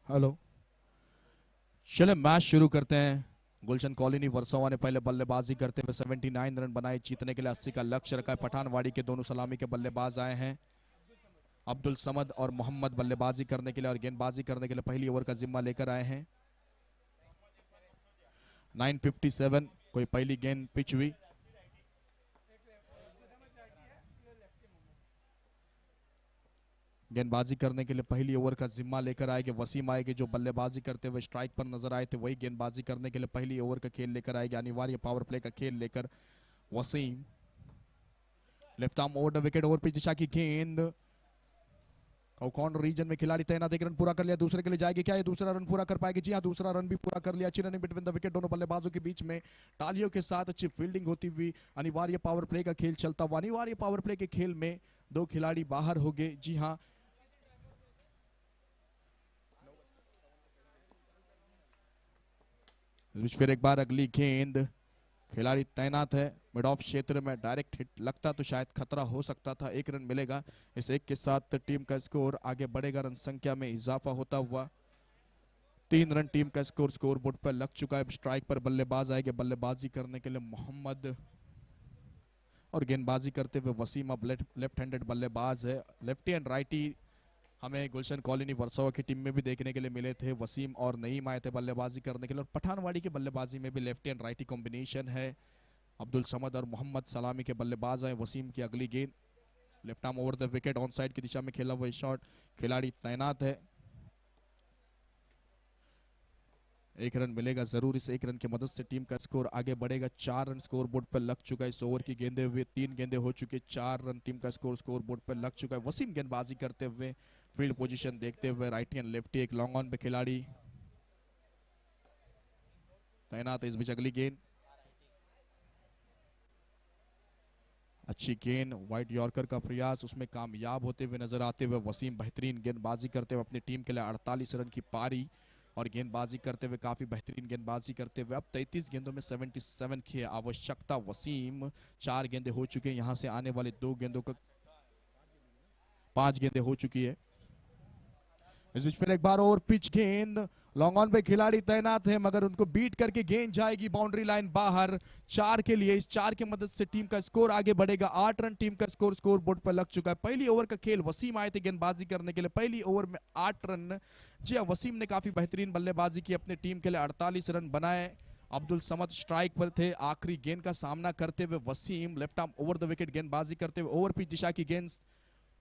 हेलो चले मैच शुरू करते हैं गुलशन कॉलोनी वर्सोवा ने पहले बल्लेबाजी करते हुए 79 रन बनाए जीतने के लिए 80 का लक्ष्य रखा है पठानवाड़ी के दोनों सलामी के बल्लेबाज आए हैं अब्दुल समद और मोहम्मद बल्लेबाजी करने के लिए और गेंदबाजी करने के लिए पहली ओवर का जिम्मा लेकर आए हैं 957 कोई पहली गेंद पिच हुई गेंदबाजी करने के लिए पहली ओवर का जिम्मा लेकर आएगी वसीम आएगी जो बल्लेबाजी करते हुए स्ट्राइक पर नजर आए थे वही गेंदबाजी करने के लिए पहली ओवर का खेल लेकर आएगी अनिवार्य पावर प्ले का खेल लेकर Wasim left arm over wicket over pitch दिशा की गेंद कौन रीजन में खिलाड़ी तैनात एक रन पूरा कर लिया दूसरे के लिए जाएगी क्या ये दूसरा रन पूरा कर पाएगी जी हाँ दूसरा रन भी पूरा कर लिया अच्छी रनिंग बिटवीन द विकेट दोनों बल्लेबाजों के बीच में टालियों के साथ अच्छी फील्डिंग होती हुई अनिवार्य पावर प्ले का खेल चलता हुआ अनिवार्य पावर प्ले के खेल में दो खिलाड़ी बाहर हो गए जी हाँ इस बीच फिर एक बार अगली गेंद खिलाड़ी तैनात है मिड ऑफ क्षेत्र में डायरेक्ट हिट लगता तो शायद खतरा हो सकता था एक रन मिलेगा इस एक के साथ टीम का स्कोर आगे बढ़ेगा रन संख्या में इजाफा होता हुआ तीन रन टीम का स्कोर स्कोर बोर्ड पर लग चुका है स्ट्राइक पर बल्लेबाज आएंगे बल्लेबाजी करने के लिए मोहम्मद और गेंदबाजी करते हुए वसीम अब लेफ्ट हैंडेड बल्लेबाज है लेफ्टी एंड राइटी हमें गुलशन कॉलोनी वर्सोवा की टीम में भी देखने के लिए मिले थे वसीम और नईम आए थे बल्लेबाजी करने के लिए और पठानवाड़ी के बल्लेबाजी में भी लेफ्ट एंड राइट कॉम्बिनेशन है अब्दुल समद और मोहम्मद सलामी के बल्लेबाज हैं वसीम की अगली गेंद left arm over the wicket on side की दिशा में खेला हुआ शॉट खिलाड़ी तैनात है एक रन मिलेगा जरूर इस एक रन की मदद से टीम का स्कोर आगे बढ़ेगा चार रन स्कोर बोर्ड पर लग चुका है इस ओवर की गेंदे हुए तीन गेंदे हो चुके चार रन टीम का स्कोर स्कोर बोर्ड पर लग चुका है वसीम गेंदबाजी करते हुए फील्ड पोजीशन देखते हुए राइट एंड लेफ्टी एक लॉन्ग ऑन पे खिलाड़ी तैनात इस बीच अगली गेंद अच्छी गेंद वाइट यॉर्कर का प्रयास उसमें कामयाब होते हुए नजर आते हुए वसीम बेहतरीन गेंदबाजी करते हुए अपनी टीम के लिए 48 रन की पारी और गेंदबाजी करते हुए काफी बेहतरीन गेंदबाजी करते हुए अब 33 गेंदों में 77 की है आवश्यकता वसीम चार गेंदे हो चुके हैं यहां से आने वाले दो गेंदों का पांच गेंदे हो चुकी है इस बीच फिर एक बार और पिच गेंद लॉन्ग ऑन पे खिलाड़ी तैनात है मगर उनको बीट करके गेंद जाएगी बाउंड्री लाइन बाहर चार के लिए इस चार की मदद से टीम का स्कोर आगे बढ़ेगा आठ रन टीम का स्कोर स्कोर बोर्ड पर लग चुका है पहली ओवर का खेल वसीम आए थे गेंदबाजी करने के लिए पहली ओवर में आठ रन जी हाँ वसीम ने काफी बेहतरीन बल्लेबाजी की अपने टीम के लिए अड़तालीस रन बनाए अब्दुल समद स्ट्राइक पर थे आखिरी गेंद का सामना करते हुए Wasim left arm over the wicket गेंदबाजी करते हुए ओवर पिच दिशा की गेंद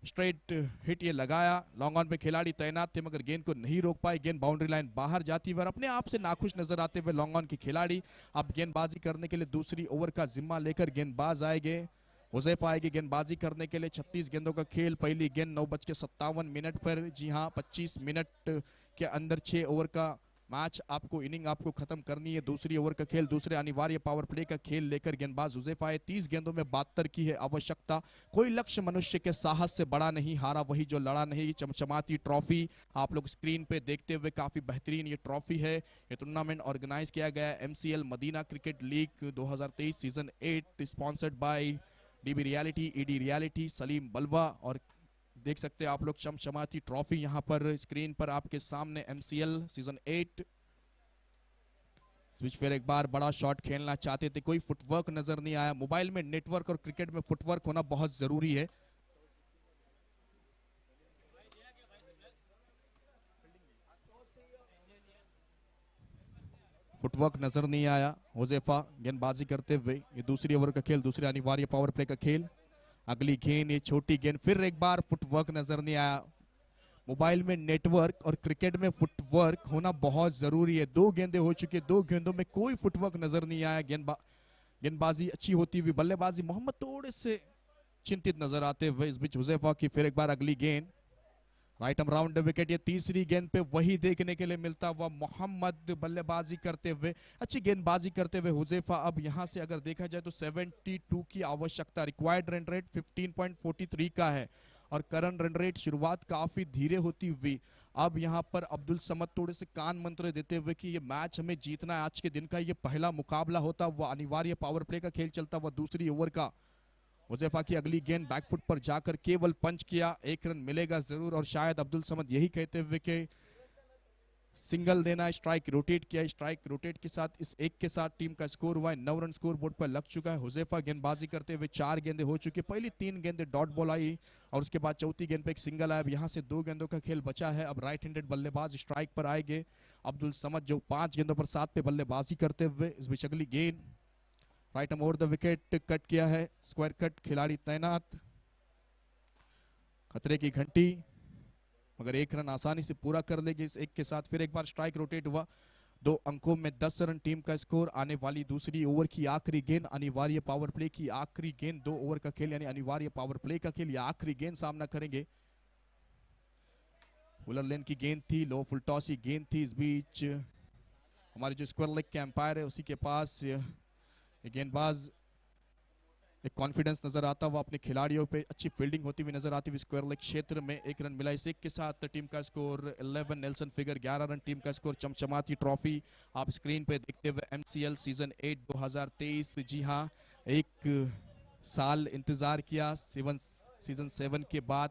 स्ट्रेट हिट ये लगाया लॉन्ग ऑन पे खिलाड़ी तैनात थे मगर गेंद को नहीं रोक पाए गेंद बाउंड्री लाइन बाहर जाती हुई और अपने आप से नाखुश नजर आते हुए लॉन्ग ऑन के खिलाड़ी अब गेंदबाजी करने के लिए दूसरी ओवर का जिम्मा लेकर गेंदबाज आएंगे हुजैफ आएगी गेंदबाजी करने के लिए 36 गेंदों का खेल पहली गेंद नौ बज के सत्तावन मिनट पर जी हाँ 25 मिनट के अंदर छः ओवर का मैच आपको इनिंग आपको खत्म करनी है दूसरी ओवर का खेल दूसरे अनिवार्य पावर प्ले का खेल लेकर गेंदबाज उजेफ आए तीस गेंदों में बहत्तर की है आवश्यकता कोई लक्ष्य मनुष्य के साहस से बड़ा नहीं हारा वही जो लड़ा नहीं चमचमाती ट्रॉफी आप लोग स्क्रीन पे देखते हुए काफी बेहतरीन ये ट्रॉफी है ये टूर्नामेंट ऑर्गेनाइज किया गया एम मदीना क्रिकेट लीग दो season eight sponsored by DB reality ED reality Salim Balwa और देख सकते हैं आप लोग चमचमाती ट्रॉफी यहां पर स्क्रीन पर आपके सामने एमसीएल सीजन एट स्विच फिर एक बार बड़ा शॉट खेलना चाहते थे कोई फुटवर्क नजर नहीं आया मोबाइल में नेटवर्क और क्रिकेट में फुटवर्क होना बहुत जरूरी है फुटवर्क नजर नहीं आया होजेफा गेंदबाजी करते हुए ये दूसरी ओवर का खेल दूसरे अनिवार्य पावर प्ले का खेल अगली गेंद ये छोटी गेंद फिर एक बार फुटवर्क नजर नहीं आया मोबाइल में नेटवर्क और क्रिकेट में फुटवर्क होना बहुत जरूरी है दो गेंदे हो चुके दो गेंदों में कोई फुटवर्क नजर नहीं आया गेंदबा गेंदबाजी अच्छी होती हुई बल्लेबाजी मोहम्मद थोड़े से चिंतित नजर आते हुए इस बीच हुजैफा की फिर एक बार अगली गेंद आइटम राउंड विकेट ये तीसरी गेंद पे वही देखने के लिए मिलता हुआ मोहम्मद बल्लेबाजी करते हुए अच्छी गेंदबाजी करते हुए हुजेफा अब यहाँ से अगर देखा जाए तो 72 की आवश्यकता रिक्वायर्ड रन रेट 15.43 का है और करंट रन रेट शुरुआत काफी धीरे होती हुई अब यहाँ पर अब्दुल समद थोड़े से कान मंत्र देते हुए कि ये मैच हमें जीतना है आज के दिन का ये पहला मुकाबला होता हुआ अनिवार्य पावर प्ले का खेल चलता हुआ दूसरी ओवर का मुजैफा की अगली गेंद बैकफुट पर जाकर केवल पंच किया एक रन मिलेगा जरूर और शायद अब्दुल समद यही कहते हुए कि सिंगल देना स्ट्राइक रोटेट किया स्ट्राइक रोटेट के साथ इस एक के साथ टीम का स्कोर हुआ है नौ रन स्कोर बोर्ड पर लग चुका है हुजैफा गेंदबाजी करते हुए चार गेंदे हो चुकी पहली तीन गेंदे डॉट बॉल आई और उसके बाद चौथी गेंद पे एक सिंगल आया अब यहाँ से दो गेंदों का खेल बचा है अब राइट हैंडेड बल्लेबाज स्ट्राइक पर आएंगे अब्दुल समद जो पांच गेंदों पर सात पे बल्लेबाजी करते हुए इस बीच अगली गेंद right over the wicket cut किया है स्क्वायर कट खिलाड़ी तैनात खतरे की घंटी मगर एक रन आसानी से पूरा कर लेगी इस एक के साथ फिर एक बार स्ट्राइक रोटेट हुआ दो अंकों में दस रन टीम का स्कोर आने वाली दूसरी ओवर की आखिरी गेंद अनिवार्य पावर प्ले की आखिरी गेंद दो ओवर का खेल यानी अनिवार्य पावर प्ले का खेल आखिरी गेंद सामना करेंगे हुलर लेन की गेंद थी लो फुलटॉसी गेंद थी इस बीच हमारे जो स्क्वायर लेग के एम्पायर है उसी के पास गेंदबाज एक कॉन्फिडेंस नजर आता हुआ अपने खिलाड़ियों पे अच्छी फील्डिंग होती हुई नजर आती हुई स्क्वायर लेग क्षेत्र में एक रन मिला इस एक के साथ टीम का score 11 Nelson figure 11 run team का स्कोर चमचमाती ट्रॉफी आप स्क्रीन पे देखते हुए एमसीएल सीजन 8 2023 जी हां एक साल इंतजार किया सेवन सीजन सेवन के बाद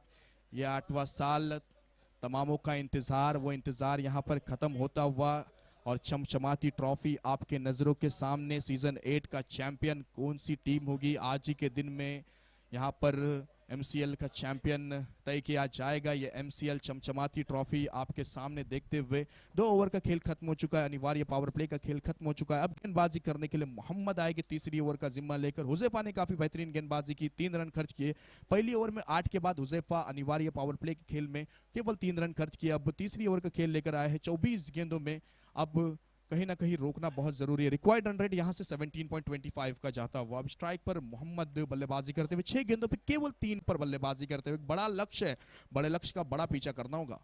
यह आठवा साल तमामों का इंतजार वो इंतजार यहाँ पर खत्म होता हुआ और चमचमाती ट्रॉफी आपके नज़रों के सामने सीजन एट का चैंपियन कौन सी टीम होगी आज ही के दिन में यहाँ पर एमसीएल का चैंपियन तय किया जाएगा ये एमसीएल चमचमाती ट्रॉफी आपके सामने देखते हुए दो ओवर का खेल खत्म हो चुका है अनिवार्य पावर प्ले का खेल खत्म हो चुका है अब गेंदबाजी करने के लिए मोहम्मद आएगी तीसरी ओवर का जिम्मा लेकर हुजैफा ने काफी बेहतरीन गेंदबाजी की तीन रन खर्च किए पहली ओवर में आठ के बाद हुजैफा अनिवार्य पावर प्ले के खेल में केवल तीन रन खर्च किए अब तीसरी ओवर का खेल लेकर आए हैं चौबीस गेंदों में अब कहीं ना कहीं रोकना बहुत जरूरी है रिक्वायर्ड रन रेट यहाँ से 17.25 का जाता हुआ अब स्ट्राइक पर मोहम्मद बल्लेबाजी करते हुए छह गेंदों पे केवल तीन पर बल्लेबाजी करते हुए बड़ा लक्ष्य है बड़े लक्ष्य का बड़ा पीछा करना होगा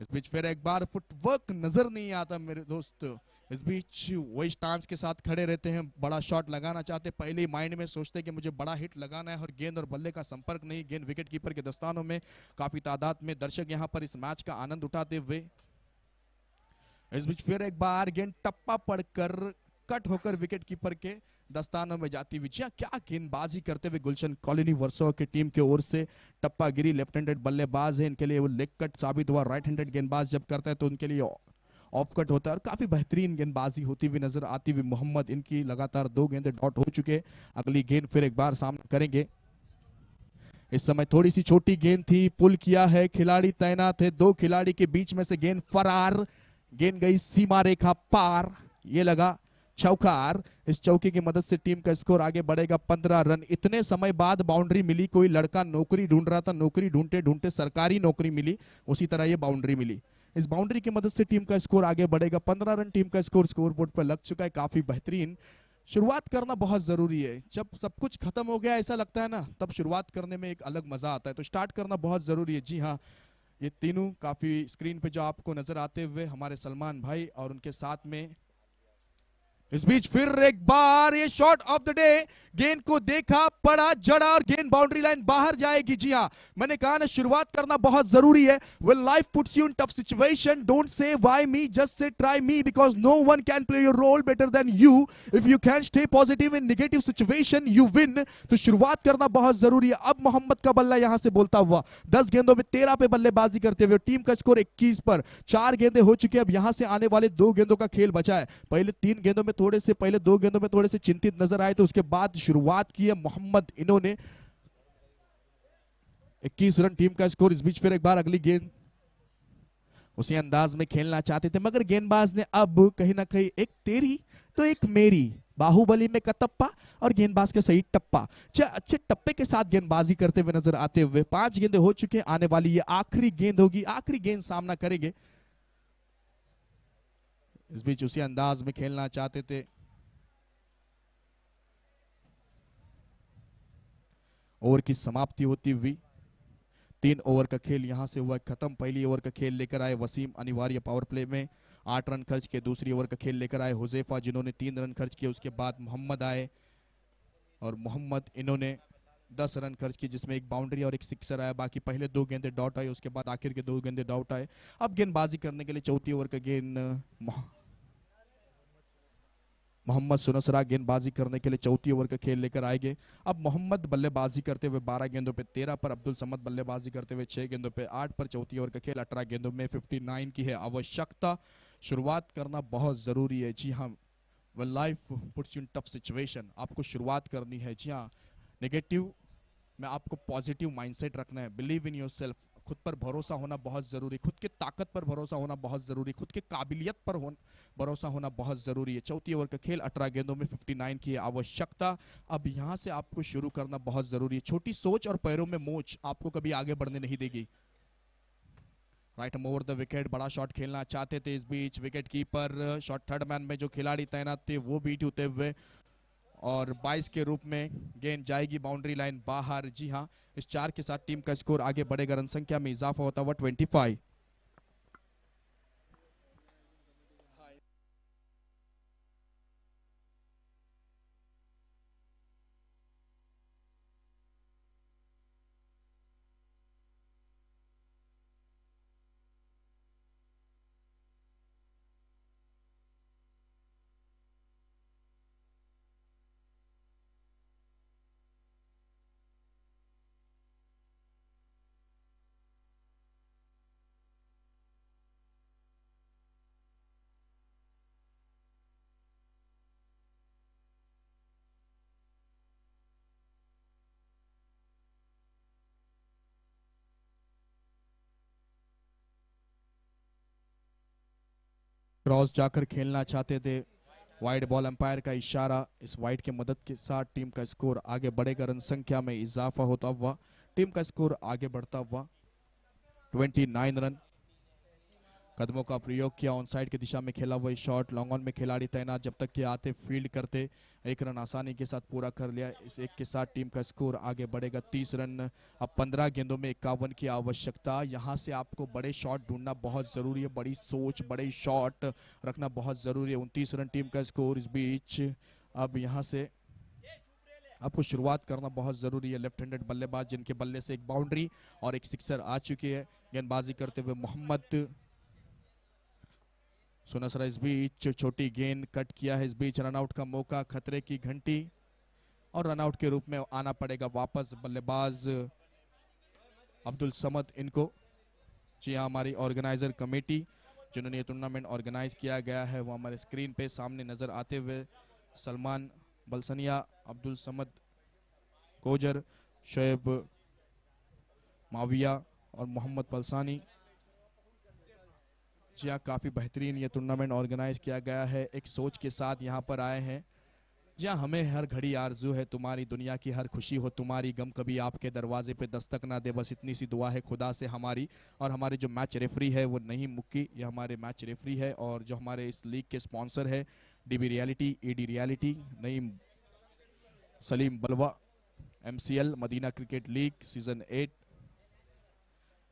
इस बीच फिर एक बार फुटवर्क नजर नहीं आता मेरे दोस्त इस बीच वही स्टांस के साथ खड़े रहते हैं बड़ा शॉट लगाना चाहते पहले माइंड में सोचते कि मुझे बड़ा हिट लगाना है और गेंद और बल्ले का संपर्क नहीं गेंद विकेट कीपर के दस्तानों में काफी तादाद में दर्शक यहां पर इस मैच का आनंद उठाते हुए इस बीच फिर एक बार गेंद टप्पा पड़कर कट होकर विकेट कीपर के दस्तानों में जाती जी क्या गेंदबाजी करते हुए गुलशन कॉलोनी वर्सो की टीम की ओर से टप्पा गिरी लेफ्ट हैंडेड बल्लेबाज है इनके लिए वो लेग कट साबित हुआ राइट हैंडेड गेंदबाज जब करता है तो उनके लिए ऑफ कट होता है और काफी बेहतरीन गेंदबाजी होती हुई नजर आती हुई मोहम्मद इनकी लगातार दो गेंदे डॉट हो चुके अगली गेंद फिर एक बार सामना करेंगे इस समय थोड़ी सी छोटी गेंद थी पुल किया है खिलाड़ी तैनात है दो खिलाड़ी के बीच में से गेंद फरार गेंद गई सीमा रेखा पार ये लगा चौकार इस चौकी की मदद से टीम का स्कोर आगे बढ़ेगा पंद्रह रन इतने समय बाद बाउंड्री मिली कोई लड़का नौकरी ढूंढ रहा था नौकरी ढूंढते ढूंढते सरकारी नौकरी मिली उसी तरह ये बाउंड्री मिली इस बाउंड्री की मदद से टीम का स्कोर आगे बढ़ेगा पंद्रह रन टीम का स्कोर स्कोर बोर्ड पर लग चुका है काफी बेहतरीन शुरुआत करना बहुत ज़रूरी है जब सब कुछ खत्म हो गया ऐसा लगता है ना तब शुरुआत करने में एक अलग मज़ा आता है तो स्टार्ट करना बहुत ज़रूरी है जी हाँ ये तीनों काफ़ी स्क्रीन पे जो आपको नज़र आते हुए हमारे सलमान भाई और उनके साथ में इस बीच फिर एक बार ये शॉट ऑफ द डे गेंद को देखा पड़ा जड़ा और गेंद बाउंड्री लाइन बाहर जाएगी जी हाँ मैंने कहा ना शुरुआत करना बहुत जरूरी है well life puts you in tough situation don't say why me just say try me because no one can play your role better than you if you can stay positive in negative situation you win तो शुरुआत करना बहुत जरूरी है अब मोहम्मद का बल्ला यहां से बोलता हुआ दस गेंदों में तेरह पे बल्लेबाजी करते हुए टीम का स्कोर इक्कीस पर चार गेंदे हो चुके अब यहां से आने वाले दो गेंदों का खेल बचा है पहले तीन गेंदों में तो थोड़े से पहले दो गेंदों में थोड़े से चिंतित नजर आए थे तो उसके बाद शुरुआत की है मोहम्मद इन्होंने 21 रन टीम का स्कोर इस बीच फिर एक बार अगली गेंद उसी अंदाज में खेलना चाहते थे मगर गेंदबाज ने अब कहीं ना कहीं एक तेरी तो एक मेरी बाहुबली में कतप्पा और गेंदबाज के सही टप्पा अच्छे टप्पे के साथ गेंदबाजी करते हुए नजर आते हुए पांच गेंदे हो चुके आने वाली ये आखिरी गेंद होगी आखिरी गेंद सामना करेंगे इस बीच उसी अंदाज में खेलना चाहते थे ओवर की समाप्ति होती हुई तीन ओवर का खेल यहां से हुआ खत्म पहली ओवर का खेल लेकर आए वसीम अनिवार्य पावर प्ले में आठ रन खर्च के दूसरी ओवर का खेल लेकर आए हुजेफा जिन्होंने तीन रन खर्च किए उसके बाद मोहम्मद आए और मोहम्मद इन्होंने दस रन खर्च किए जिसमें एक बाउंड्री और एक सिक्सर आया बाकी पहले दो गेंदे डॉट आए उसके बाद आखिर के दो गेंदे डॉट आए अब गेंदबाजी करने के लिए चौथी ओवर का गेंद मोहम्मद सुनसरा गेंदबाजी करने के लिए चौथी ओवर का खेल लेकर आए गए अब मोहम्मद बल्लेबाजी करते हुए बारह गेंदों पे तेरह पर अब्दुल समद बल्लेबाजी करते हुए छह गेंदों पे आठ पर चौथी ओवर का खेल अठारह गेंदों में फिफ्टी नाइन की है आवश्यकता शुरुआत करना बहुत ज़रूरी है जी हाँ well life puts in tough situation आपको शुरुआत करनी है जी हाँ नेगेटिव में आपको पॉजिटिव माइंडसेट रखना है बिलीव इन योर सेल्फ खुद पर भरोसा होना बहुत ज़रूरी खुद की ताकत पर भरोसा होना बहुत ज़रूरी खुद की काबिलियत पर हो भरोसा होना बहुत ज़रूरी है चौथी ओवर का खेल अठारह गेंदों में 59 की आवश्यकता अब यहाँ से आपको शुरू करना बहुत ज़रूरी है छोटी सोच और पैरों में मोच आपको कभी आगे बढ़ने नहीं देगी राइट हम ओवर द विकेट बड़ा शॉट खेलना चाहते थे इस बीच wicket keeper shot third man में जो खिलाड़ी तैनात थे वो बीट होते हुए और 22 के रूप में गेंद जाएगी बाउंड्री लाइन बाहर जी हाँ इस चार के साथ टीम का स्कोर आगे बढ़ेगा रन संख्या में इजाफा होता हुआ ट्वेंटी क्रॉस जाकर खेलना चाहते थे वाइड बॉल अंपायर का इशारा इस वाइड की मदद के साथ टीम का स्कोर आगे बढ़ेगा रन संख्या में इजाफा होता हुआ टीम का स्कोर आगे बढ़ता हुआ 29 रन कदमों का प्रयोग किया ऑन साइड की दिशा में खेला वही शॉट लॉन्ग ऑन में खिलाड़ी तैनात जब तक कि आते फील्ड करते एक रन आसानी के साथ पूरा कर लिया इस एक के साथ टीम का स्कोर आगे बढ़ेगा तीस रन अब पंद्रह गेंदों में इक्यावन की आवश्यकता यहाँ से आपको बड़े शॉट ढूंढना बहुत ज़रूरी है बड़ी सोच बड़े शॉट रखना बहुत ज़रूरी है उनतीस रन टीम का स्कोर इस बीच अब यहाँ से आपको शुरुआत करना बहुत ज़रूरी है लेफ्ट हैंडेड बल्लेबाज जिनके बल्ले से एक बाउंड्री और एक सिक्सर आ चुकी है गेंदबाजी करते हुए मोहम्मद सुनसरा इस बीच छोटी गेंद कट किया है इस बीच रनआउट का मौका खतरे की घंटी और रनआउट के रूप में आना पड़ेगा वापस बल्लेबाज अब्दुल समद इनको जी हाँ हमारी ऑर्गेनाइजर कमेटी जिन्होंने ये टूर्नामेंट ऑर्गेनाइज किया गया है वो हमारे स्क्रीन पे सामने नज़र आते हुए सलमान बलसनिया अब्दुल समद कोजर शोएब माविया और मोहम्मद बलसानी जी हाँ काफ़ी बेहतरीन ये टूर्नामेंट ऑर्गेनाइज किया गया है एक सोच के साथ यहाँ पर आए हैं जी हाँ हमें हर घड़ी आरजू है तुम्हारी दुनिया की हर खुशी हो तुम्हारी गम कभी आपके दरवाजे पे दस्तक ना दे बस इतनी सी दुआ है खुदा से हमारी और हमारे जो मैच रेफरी है वो नहीं मुक्की ये हमारे मैच रेफरी है और जो हमारे इस लीग के स्पॉन्सर है reality reality D reality Naeem Salim Balwa Al Madina cricket league season eight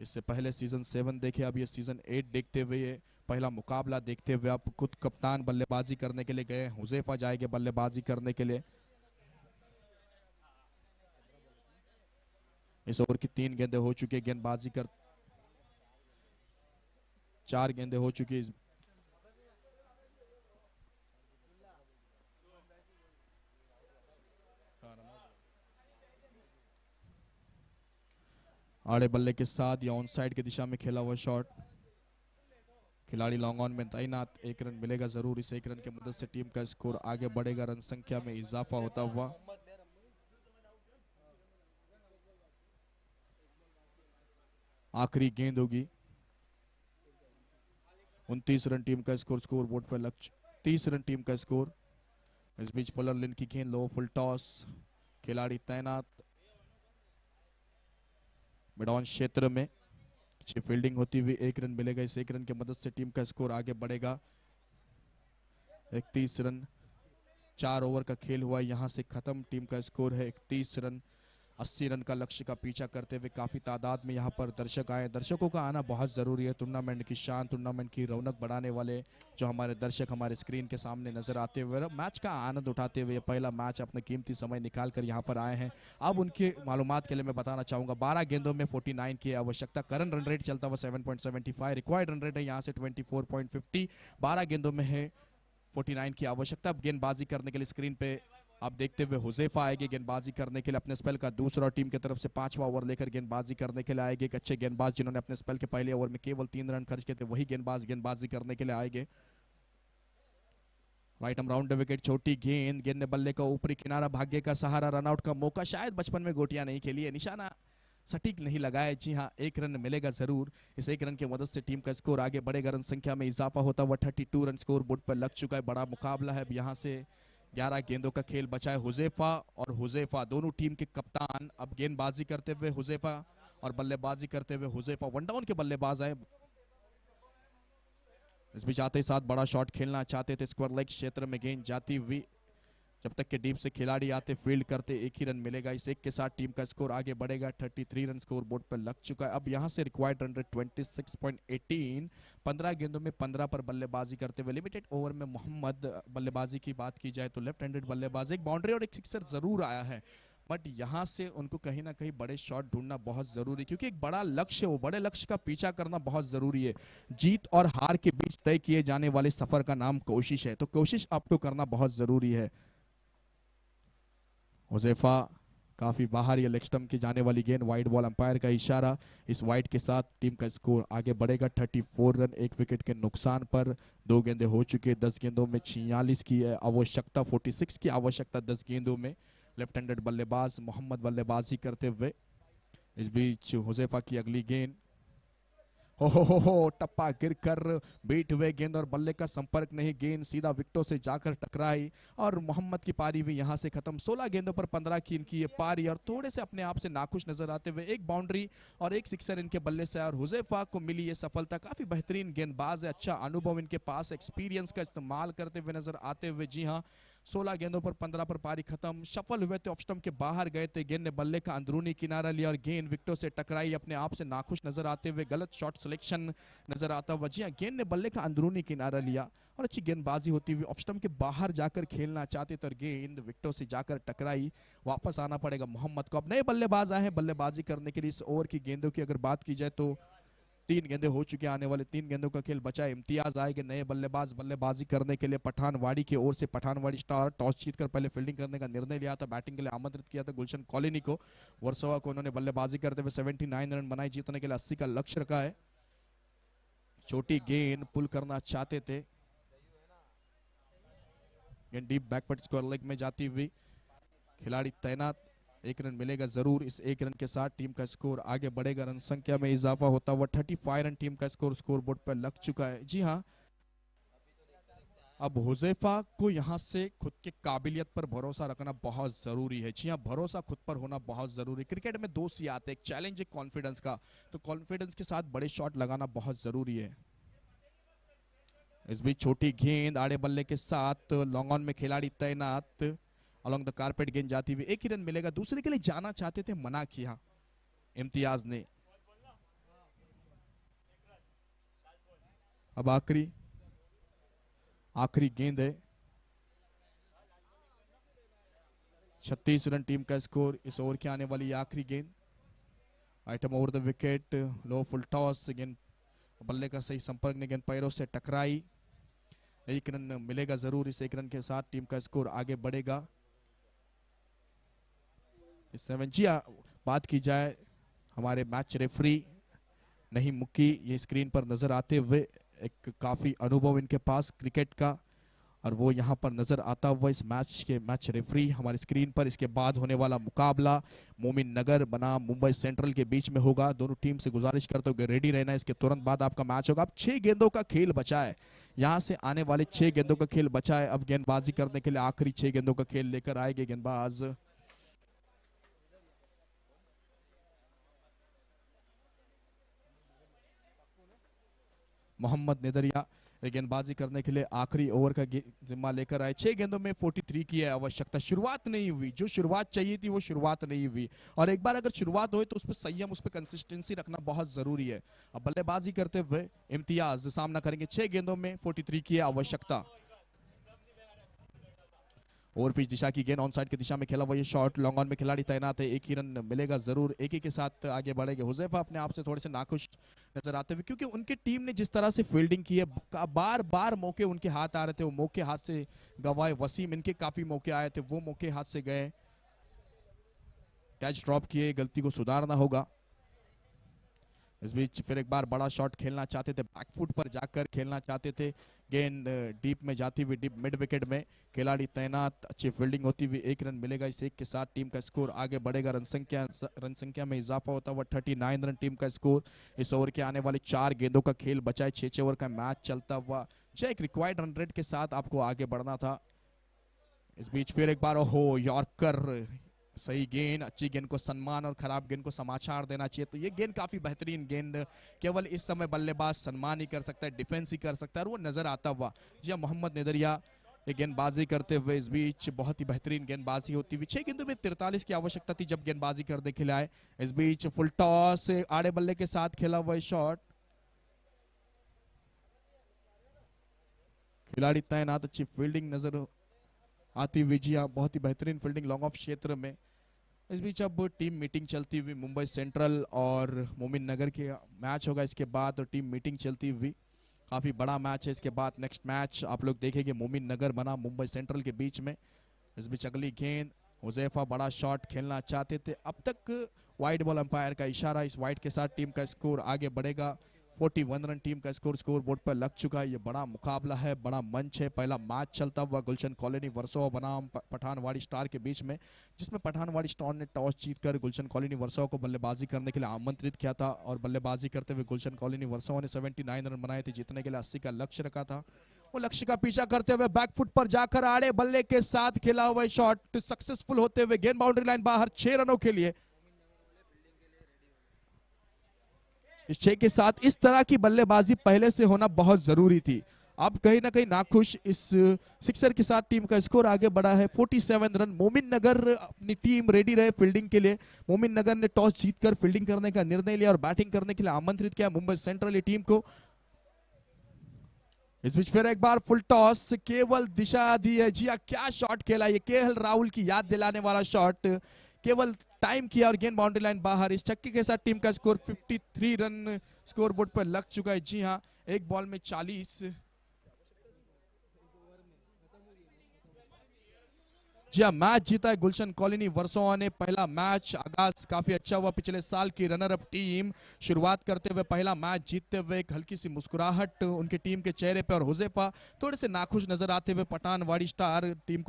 इससे पहले सीज़न सेवन देखे अब ये सीज़न एट देखते हुए ये पहला मुकाबला देखते हुए आप खुद कप्तान बल्लेबाजी करने के लिए गए हुजैफा जाएंगे बल्लेबाजी करने के लिए इस ओवर की तीन गेंदे हो चुकी गेंदबाजी कर चार गेंदे हो चुकी आड़े बल्ले के साथ या ऑन साइड की दिशा में खेला हुआ शॉट खिलाड़ी लॉन्ग ऑन में तैनात एक रन मिलेगा जरूर इस एक रन की मदद से टीम का स्कोर आगे बढ़ेगा रन संख्या में इजाफा होता हुआ आखिरी गेंद होगी उनतीस रन टीम का स्कोर स्कोर बोर्ड पर लक्ष्य तीस रन टीम का स्कोर इस बीच पलर लिन की गेंद लो फुल टॉस खिलाड़ी तैनात मिडॉन क्षेत्र में अच्छी फील्डिंग होती हुई एक रन मिलेगा इस एक रन की मदद से टीम का स्कोर आगे बढ़ेगा इकतीस रन चार ओवर का खेल हुआ यहाँ से खत्म टीम का स्कोर है इकतीस रन अस्सी रन का लक्ष्य का पीछा करते हुए काफ़ी तादाद में यहाँ पर दर्शक आए दर्शकों का आना बहुत ज़रूरी है टूर्नामेंट की शान टूर्नामेंट की रौनक बढ़ाने वाले जो हमारे दर्शक हमारे स्क्रीन के सामने नज़र आते हुए मैच का आनंद उठाते हुए पहला मैच अपने कीमती समय निकाल कर यहाँ पर आए हैं अब उनकी मालूम के लिए मैं बताना चाहूँगा बारह गेंदों में फोर्टी की आवश्यकता करंट रन रेट चलता हुआ सेवन रिक्वायर्ड रन रेट है यहाँ से ट्वेंटी बारह गेंदों में है 49 की आवश्यकता गेंदबाजी करने के लिए स्क्रीन पे अब देखते हुए हुजैफा आएगी गेंदबाजी करने के लिए अपने स्पेल का दूसरा टीम की तरफ से पांचवा ओवर लेकर गेंदबाजी करने के लिए आएगी एक अच्छे गेंदबाज जिन्होंने अपने स्पेल के पहले ओवर में केवल तीन रन खर्च किए थे वही गेंदबाज गेंदबाजी करने के लिए आएंगे राइट हम राउंड विकेट छोटी गेंद गेंद ने बल्ले का ऊपरी किनारा भाग्य का सहारा रनआउट का मौका शायद बचपन में गोटियां नहीं खेली है निशाना सटीक नहीं लगा है जी हाँ एक रन मिलेगा जरूर इस एक रन की मदद से टीम का स्कोर आगे बढ़ेगा रन संख्या में इजाफा होता हुआ thirty two run score board पर लग चुका है बड़ा मुकाबला है अब यहाँ से 11 गेंदों का खेल बचा है हुजेफा और हुजेफा दोनों टीम के कप्तान अब गेंदबाजी करते हुए हुजेफा और बल्लेबाजी करते हुए हुजेफा वन डाउन के बल्लेबाज आए इस बीच आते साथ बड़ा शॉट खेलना चाहते थे स्क्वायर लेग क्षेत्र में गेंद जाती हुई जब तक कि टीम से खिलाड़ी आते फील्ड करते एक ही रन मिलेगा इस एक के साथ टीम का स्कोर आगे बढ़ेगा 33 रन स्कोर बोर्ड पर लग चुका है अब यहां से रिक्वायर्ड रन रेट 26.18 15 गेंदों में 15 पर बल्लेबाजी करते हुए लिमिटेड ओवर में मोहम्मद बल्लेबाजी की बात की जाए तो लेफ्ट हैंडेड बल्लेबाज एक बाउंड्री और एक सिक्सर जरूर आया है बट यहाँ से उनको कहीं ना कहीं बड़े शॉट ढूंढना बहुत जरूरी क्योंकि एक बड़ा लक्ष्य वो बड़े लक्ष्य का पीछा करना बहुत जरूरी है जीत और हार के बीच तय किए जाने वाले सफर का नाम कोशिश है तो कोशिश आपको तो करना बहुत जरूरी है उजेफा काफ़ी बाहर या लेक्स्टम की जाने वाली गेंद वाइड बॉल अंपायर का इशारा इस वाइड के साथ टीम का स्कोर आगे बढ़ेगा 34 रन एक विकेट के नुकसान पर दो गेंदे हो चुके दस गेंदों में छियालीस की आवश्यकता 46 की आवश्यकता दस गेंदों में लेफ्ट हैंडेड बल्लेबाज मोहम्मद बल्लेबाजी करते हुए इस बीच हुजैफा की अगली गेंद हो हो हो टप्पा गिरकर बीट हुए गेंद और बल्ले का संपर्क नहीं गेंद सीधा विकटों से जाकर टकराई और मोहम्मद की पारी भी यहाँ से खत्म 16 गेंदों पर 15 की इनकी ये पारी और थोड़े से अपने आप से नाखुश नजर आते हुए एक बाउंड्री और एक सिक्सर इनके बल्ले से और हुजैफा को मिली ये सफलता काफी बेहतरीन गेंदबाज है अच्छा अनुभव इनके पास एक्सपीरियंस का इस्तेमाल करते हुए नजर आते हुए जी हाँ 16 गेंदों पर 15 पर पारी खत्म सफल हुए थे तो ऑफ स्टम्प के बाहर गए थे गेंद ने बल्ले का अंदरूनी किनारा लिया और गेंद विकटों से टकराई अपने आप से नाखुश नजर आते हुए गलत शॉट सिलेक्शन नजर आता हुआ जी हाँ, गेंद ने बल्ले का अंदरूनी किनारा लिया और अच्छी गेंदबाजी होती हुई ऑफ स्टम्प के बाहर जाकर खेलना चाहते थे और गेंद विकटों से जाकर टकराई वापस आना पड़ेगा मोहम्मद को अब नए बल्लेबाज आए हैं बल्लेबाजी करने के लिए इस ओवर की गेंदों की अगर बात की जाए तो तीन गेंदे हो चुके आने वाले तीन गेंदों का खेल बचा इम्तियाज आएगा नए बल्लेबाज बल्लेबाजी करने के लिए पठानवाड़ी की ओर से पठानवाड़ी स्टार टॉस जीत कर पहले फील्डिंग करने का निर्णय लिया था बैटिंग के लिए आमंत्रित किया था गुलशन कॉलोनी को वर्सोवा को उन्होंने बल्लेबाजी करते हुए सेवेंटी रन बनाए जीतने के लिए अस्सी का लक्ष्य रखा है छोटी गेंद पुल करना चाहते थे डीप बैकवर्ड स्कोर लेग में जाती हुई खिलाड़ी तैनात एक रन मिलेगा जरूर इस एक रन के साथ टीम का स्कोर आगे बढ़ेगा रन संख्या में इजाफा होता हुआ थर्टी फाइव रन टीम का स्कोर स्कोर बोर्ड पर लग चुका है जी हाँ अब हुजैफा को यहाँ से खुद के काबिलियत पर भरोसा रखना बहुत ज़रूरी है जी हाँ भरोसा खुद पर होना बहुत ज़रूरी क्रिकेट में दो सी आते हैं एक चैलेंज एक कॉन्फिडेंस का तो कॉन्फिडेंस के साथ बड़े शॉट लगाना बहुत ज़रूरी है इस बीच छोटी गेंद आड़े बल्ले के साथ लॉन्ग ऑन में खिलाड़ी तैनात अलोंग द कारपेट गेंद जाती हुई एक ही रन मिलेगा दूसरे के लिए जाना चाहते थे मना किया इम्तियाज ने अब आखिरी आखिरी गेंद है छत्तीस रन टीम का स्कोर इस ओवर की आने वाली आखिरी गेंद आइटम over the wicket low full toss गेंद बल्ले का सही संपर्क ने गेंद पैरों से टकराई एक रन मिलेगा जरूर इस एक रन के साथ टीम का स्कोर आगे बढ़ेगा इस सेवन जी हाँ, बात की जाए हमारे मैच रेफरी नहीं मुक्की ये स्क्रीन पर नज़र आते हुए एक काफ़ी अनुभव इनके पास क्रिकेट का और वो यहाँ पर नज़र आता हुआ इस मैच के मैच रेफरी हमारी स्क्रीन पर इसके बाद होने वाला मुकाबला मोमिन नगर बना मुंबई सेंट्रल के बीच में होगा दोनों टीम से गुजारिश करते हुए रेडी रहना इसके तुरंत बाद आपका मैच होगा अब छः गेंदों का खेल बचा है यहाँ से आने वाले छह गेंदों का खेल बचा है अब गेंदबाजी करने के लिए आखिरी छः गेंदों का खेल लेकर आएगी गेंदबाज़ मोहम्मद नेदरिया गेंदबाजी करने के लिए आखिरी ओवर का जिम्मा लेकर आए छह गेंदों में 43 की है आवश्यकता शुरुआत नहीं हुई जो शुरुआत चाहिए थी वो शुरुआत नहीं हुई और एक बार अगर शुरुआत हो तो उस पर संयम उस पर कंसिस्टेंसी रखना बहुत जरूरी है अब बल्लेबाजी करते हुए इम्तियाज सामना करेंगे छह गेंदों में फोर्टी की है आवश्यकता ओवर पिच दिशा की गेंद ऑन साइड की दिशा में खेला हुआ ये शॉट लॉन्ग ऑन में खिलाड़ी तैनात है एक ही रन मिलेगा जरूर एक ही के साथ आगे बढ़ेगा हुजैफा अपने आप से थोड़े से नाखुश नजर आते हुए क्योंकि उनकी टीम ने जिस तरह से फील्डिंग की है बार बार मौके उनके हाथ आ रहे थे वो मौके हाथ से गवाए वसीम इनके काफी मौके आए थे वो मौके हाथ से गए कैच ड्रॉप किए गलती को सुधारना होगा इस बीच फिर एक बार बड़ा शॉट खेलना चाहते थे बैकफुट पर जाकर खेलना चाहते थे गेंद डीप uh, में जाती हुई डीप मिड विकेट में खिलाड़ी तैनात अच्छी फील्डिंग होती हुई एक रन मिलेगा इस एक के साथ टीम का स्कोर आगे बढ़ेगा रन संख्या रन संख्या में इजाफा होता हुआ थर्टी नाइन रन टीम का स्कोर इस ओवर के आने वाले चार गेंदों का खेल बचाए छः छः ओवर का मैच चलता हुआ जय एक रिक्वायर्ड रन रेट के साथ आपको आगे बढ़ना था इस बीच फिर एक बार हो यॉर्कर सही गेंद अच्छी गेंद को सम्मान और खराब गेंद को समाचार देना चाहिए तो ये गेंद काफ़ी बेहतरीन गेंद केवल इस समय बल्लेबाज सम्मान ही कर सकता है डिफेंस ही कर सकता है और वो नज़र आता हुआ जी हाँ, मोहम्मद नेदरिया ये गेंदबाजी करते हुए इस बीच बहुत ही बेहतरीन गेंदबाजी होती हुई छह गेंदों में तिरतालीस की आवश्यकता थी जब गेंदबाजी करने खिलाए इस बीच फुल टॉस आड़े बल्ले के साथ खेला हुआ शॉट खिलाड़ी तैनात अच्छी फील्डिंग नजर आती हुई जी हाँ, बहुत ही बेहतरीन फील्डिंग लॉन्ग ऑफ क्षेत्र में इस बीच अब टीम मीटिंग चलती हुई मुंबई सेंट्रल और मोमिन नगर के मैच होगा इसके बाद और तो टीम मीटिंग चलती हुई काफ़ी बड़ा मैच है इसके बाद नेक्स्ट मैच आप लोग देखेंगे मोमिन नगर बना मुंबई सेंट्रल के बीच में इस बीच अगली गेंद हुजैफा बड़ा शॉट खेलना चाहते थे अब तक वाइट बॉल अंपायर का इशारा इस वाइट के साथ टीम का स्कोर आगे बढ़ेगा 41 रन टीम का स्कोर स्कोर बोर्ड पर लग चुका है ये बड़ा मुकाबला है बड़ा मंच है पहला मैच चलता हुआ गुलशन कॉलोनी वर्सोवा बनाम पठानवाड़ी स्टार के बीच में जिसमें पठानवाड़ी स्टार ने टॉस जीतकर गुलशन कॉलोनी वर्सोवा को बल्लेबाजी करने के लिए आमंत्रित किया था और बल्लेबाजी करते हुए गुलशन कॉलोनी वर्सोवा ने सेवेंटी रन बनाए थे जीतने के लिए अस्सी का लक्ष्य रखा था वो लक्ष्य का पीछा करते हुए बैकफुट पर जाकर आड़े बल्ले के साथ खेला हुआ शॉट सक्सेसफुल होते हुए गेंद बाउंड्री लाइन बाहर छह रनों के लिए छह के साथ इस तरह की बल्लेबाजी पहले से होना बहुत जरूरी थी अब कहीं ना कहीं नाखुश इस सिक्सर के साथ टीम का स्कोर आगे बढ़ा है 47 रन मोमिन नगर अपनी टीम रेडी रहे फील्डिंग के लिए मोमिन नगर ने टॉस जीतकर फील्डिंग करने का निर्णय लिया और बैटिंग करने के लिए आमंत्रित किया मुंबई सेंट्रल टीम को इस बीच फिर एक बार फुल टॉस केवल दिशा दी है जिया क्या शॉट खेला ये केएल राहुल की याद दिलाने वाला शॉट केवल टाइम किया और गेंद बाउंड्री लाइन बाहर इस छक्के के साथ टीम का स्कोर 53 रन स्कोर बोर्ड पर लग चुका है जी हाँ एक बॉल में 40 जी हाँ मैच जीता है गुलशन कॉलोनी वर्सोवा ने पहला मैच आगाज काफी अच्छा हुआ पिछले साल की रनर अप टीम शुरुआत करते हुए पहला मैच जीतते हुए एक हल्की सी मुस्कुराहट उनके टीम के चेहरे पर और हुजेफा थोड़े से नाखुश नजर आते हुए पठानवाड़ी स्टार टीम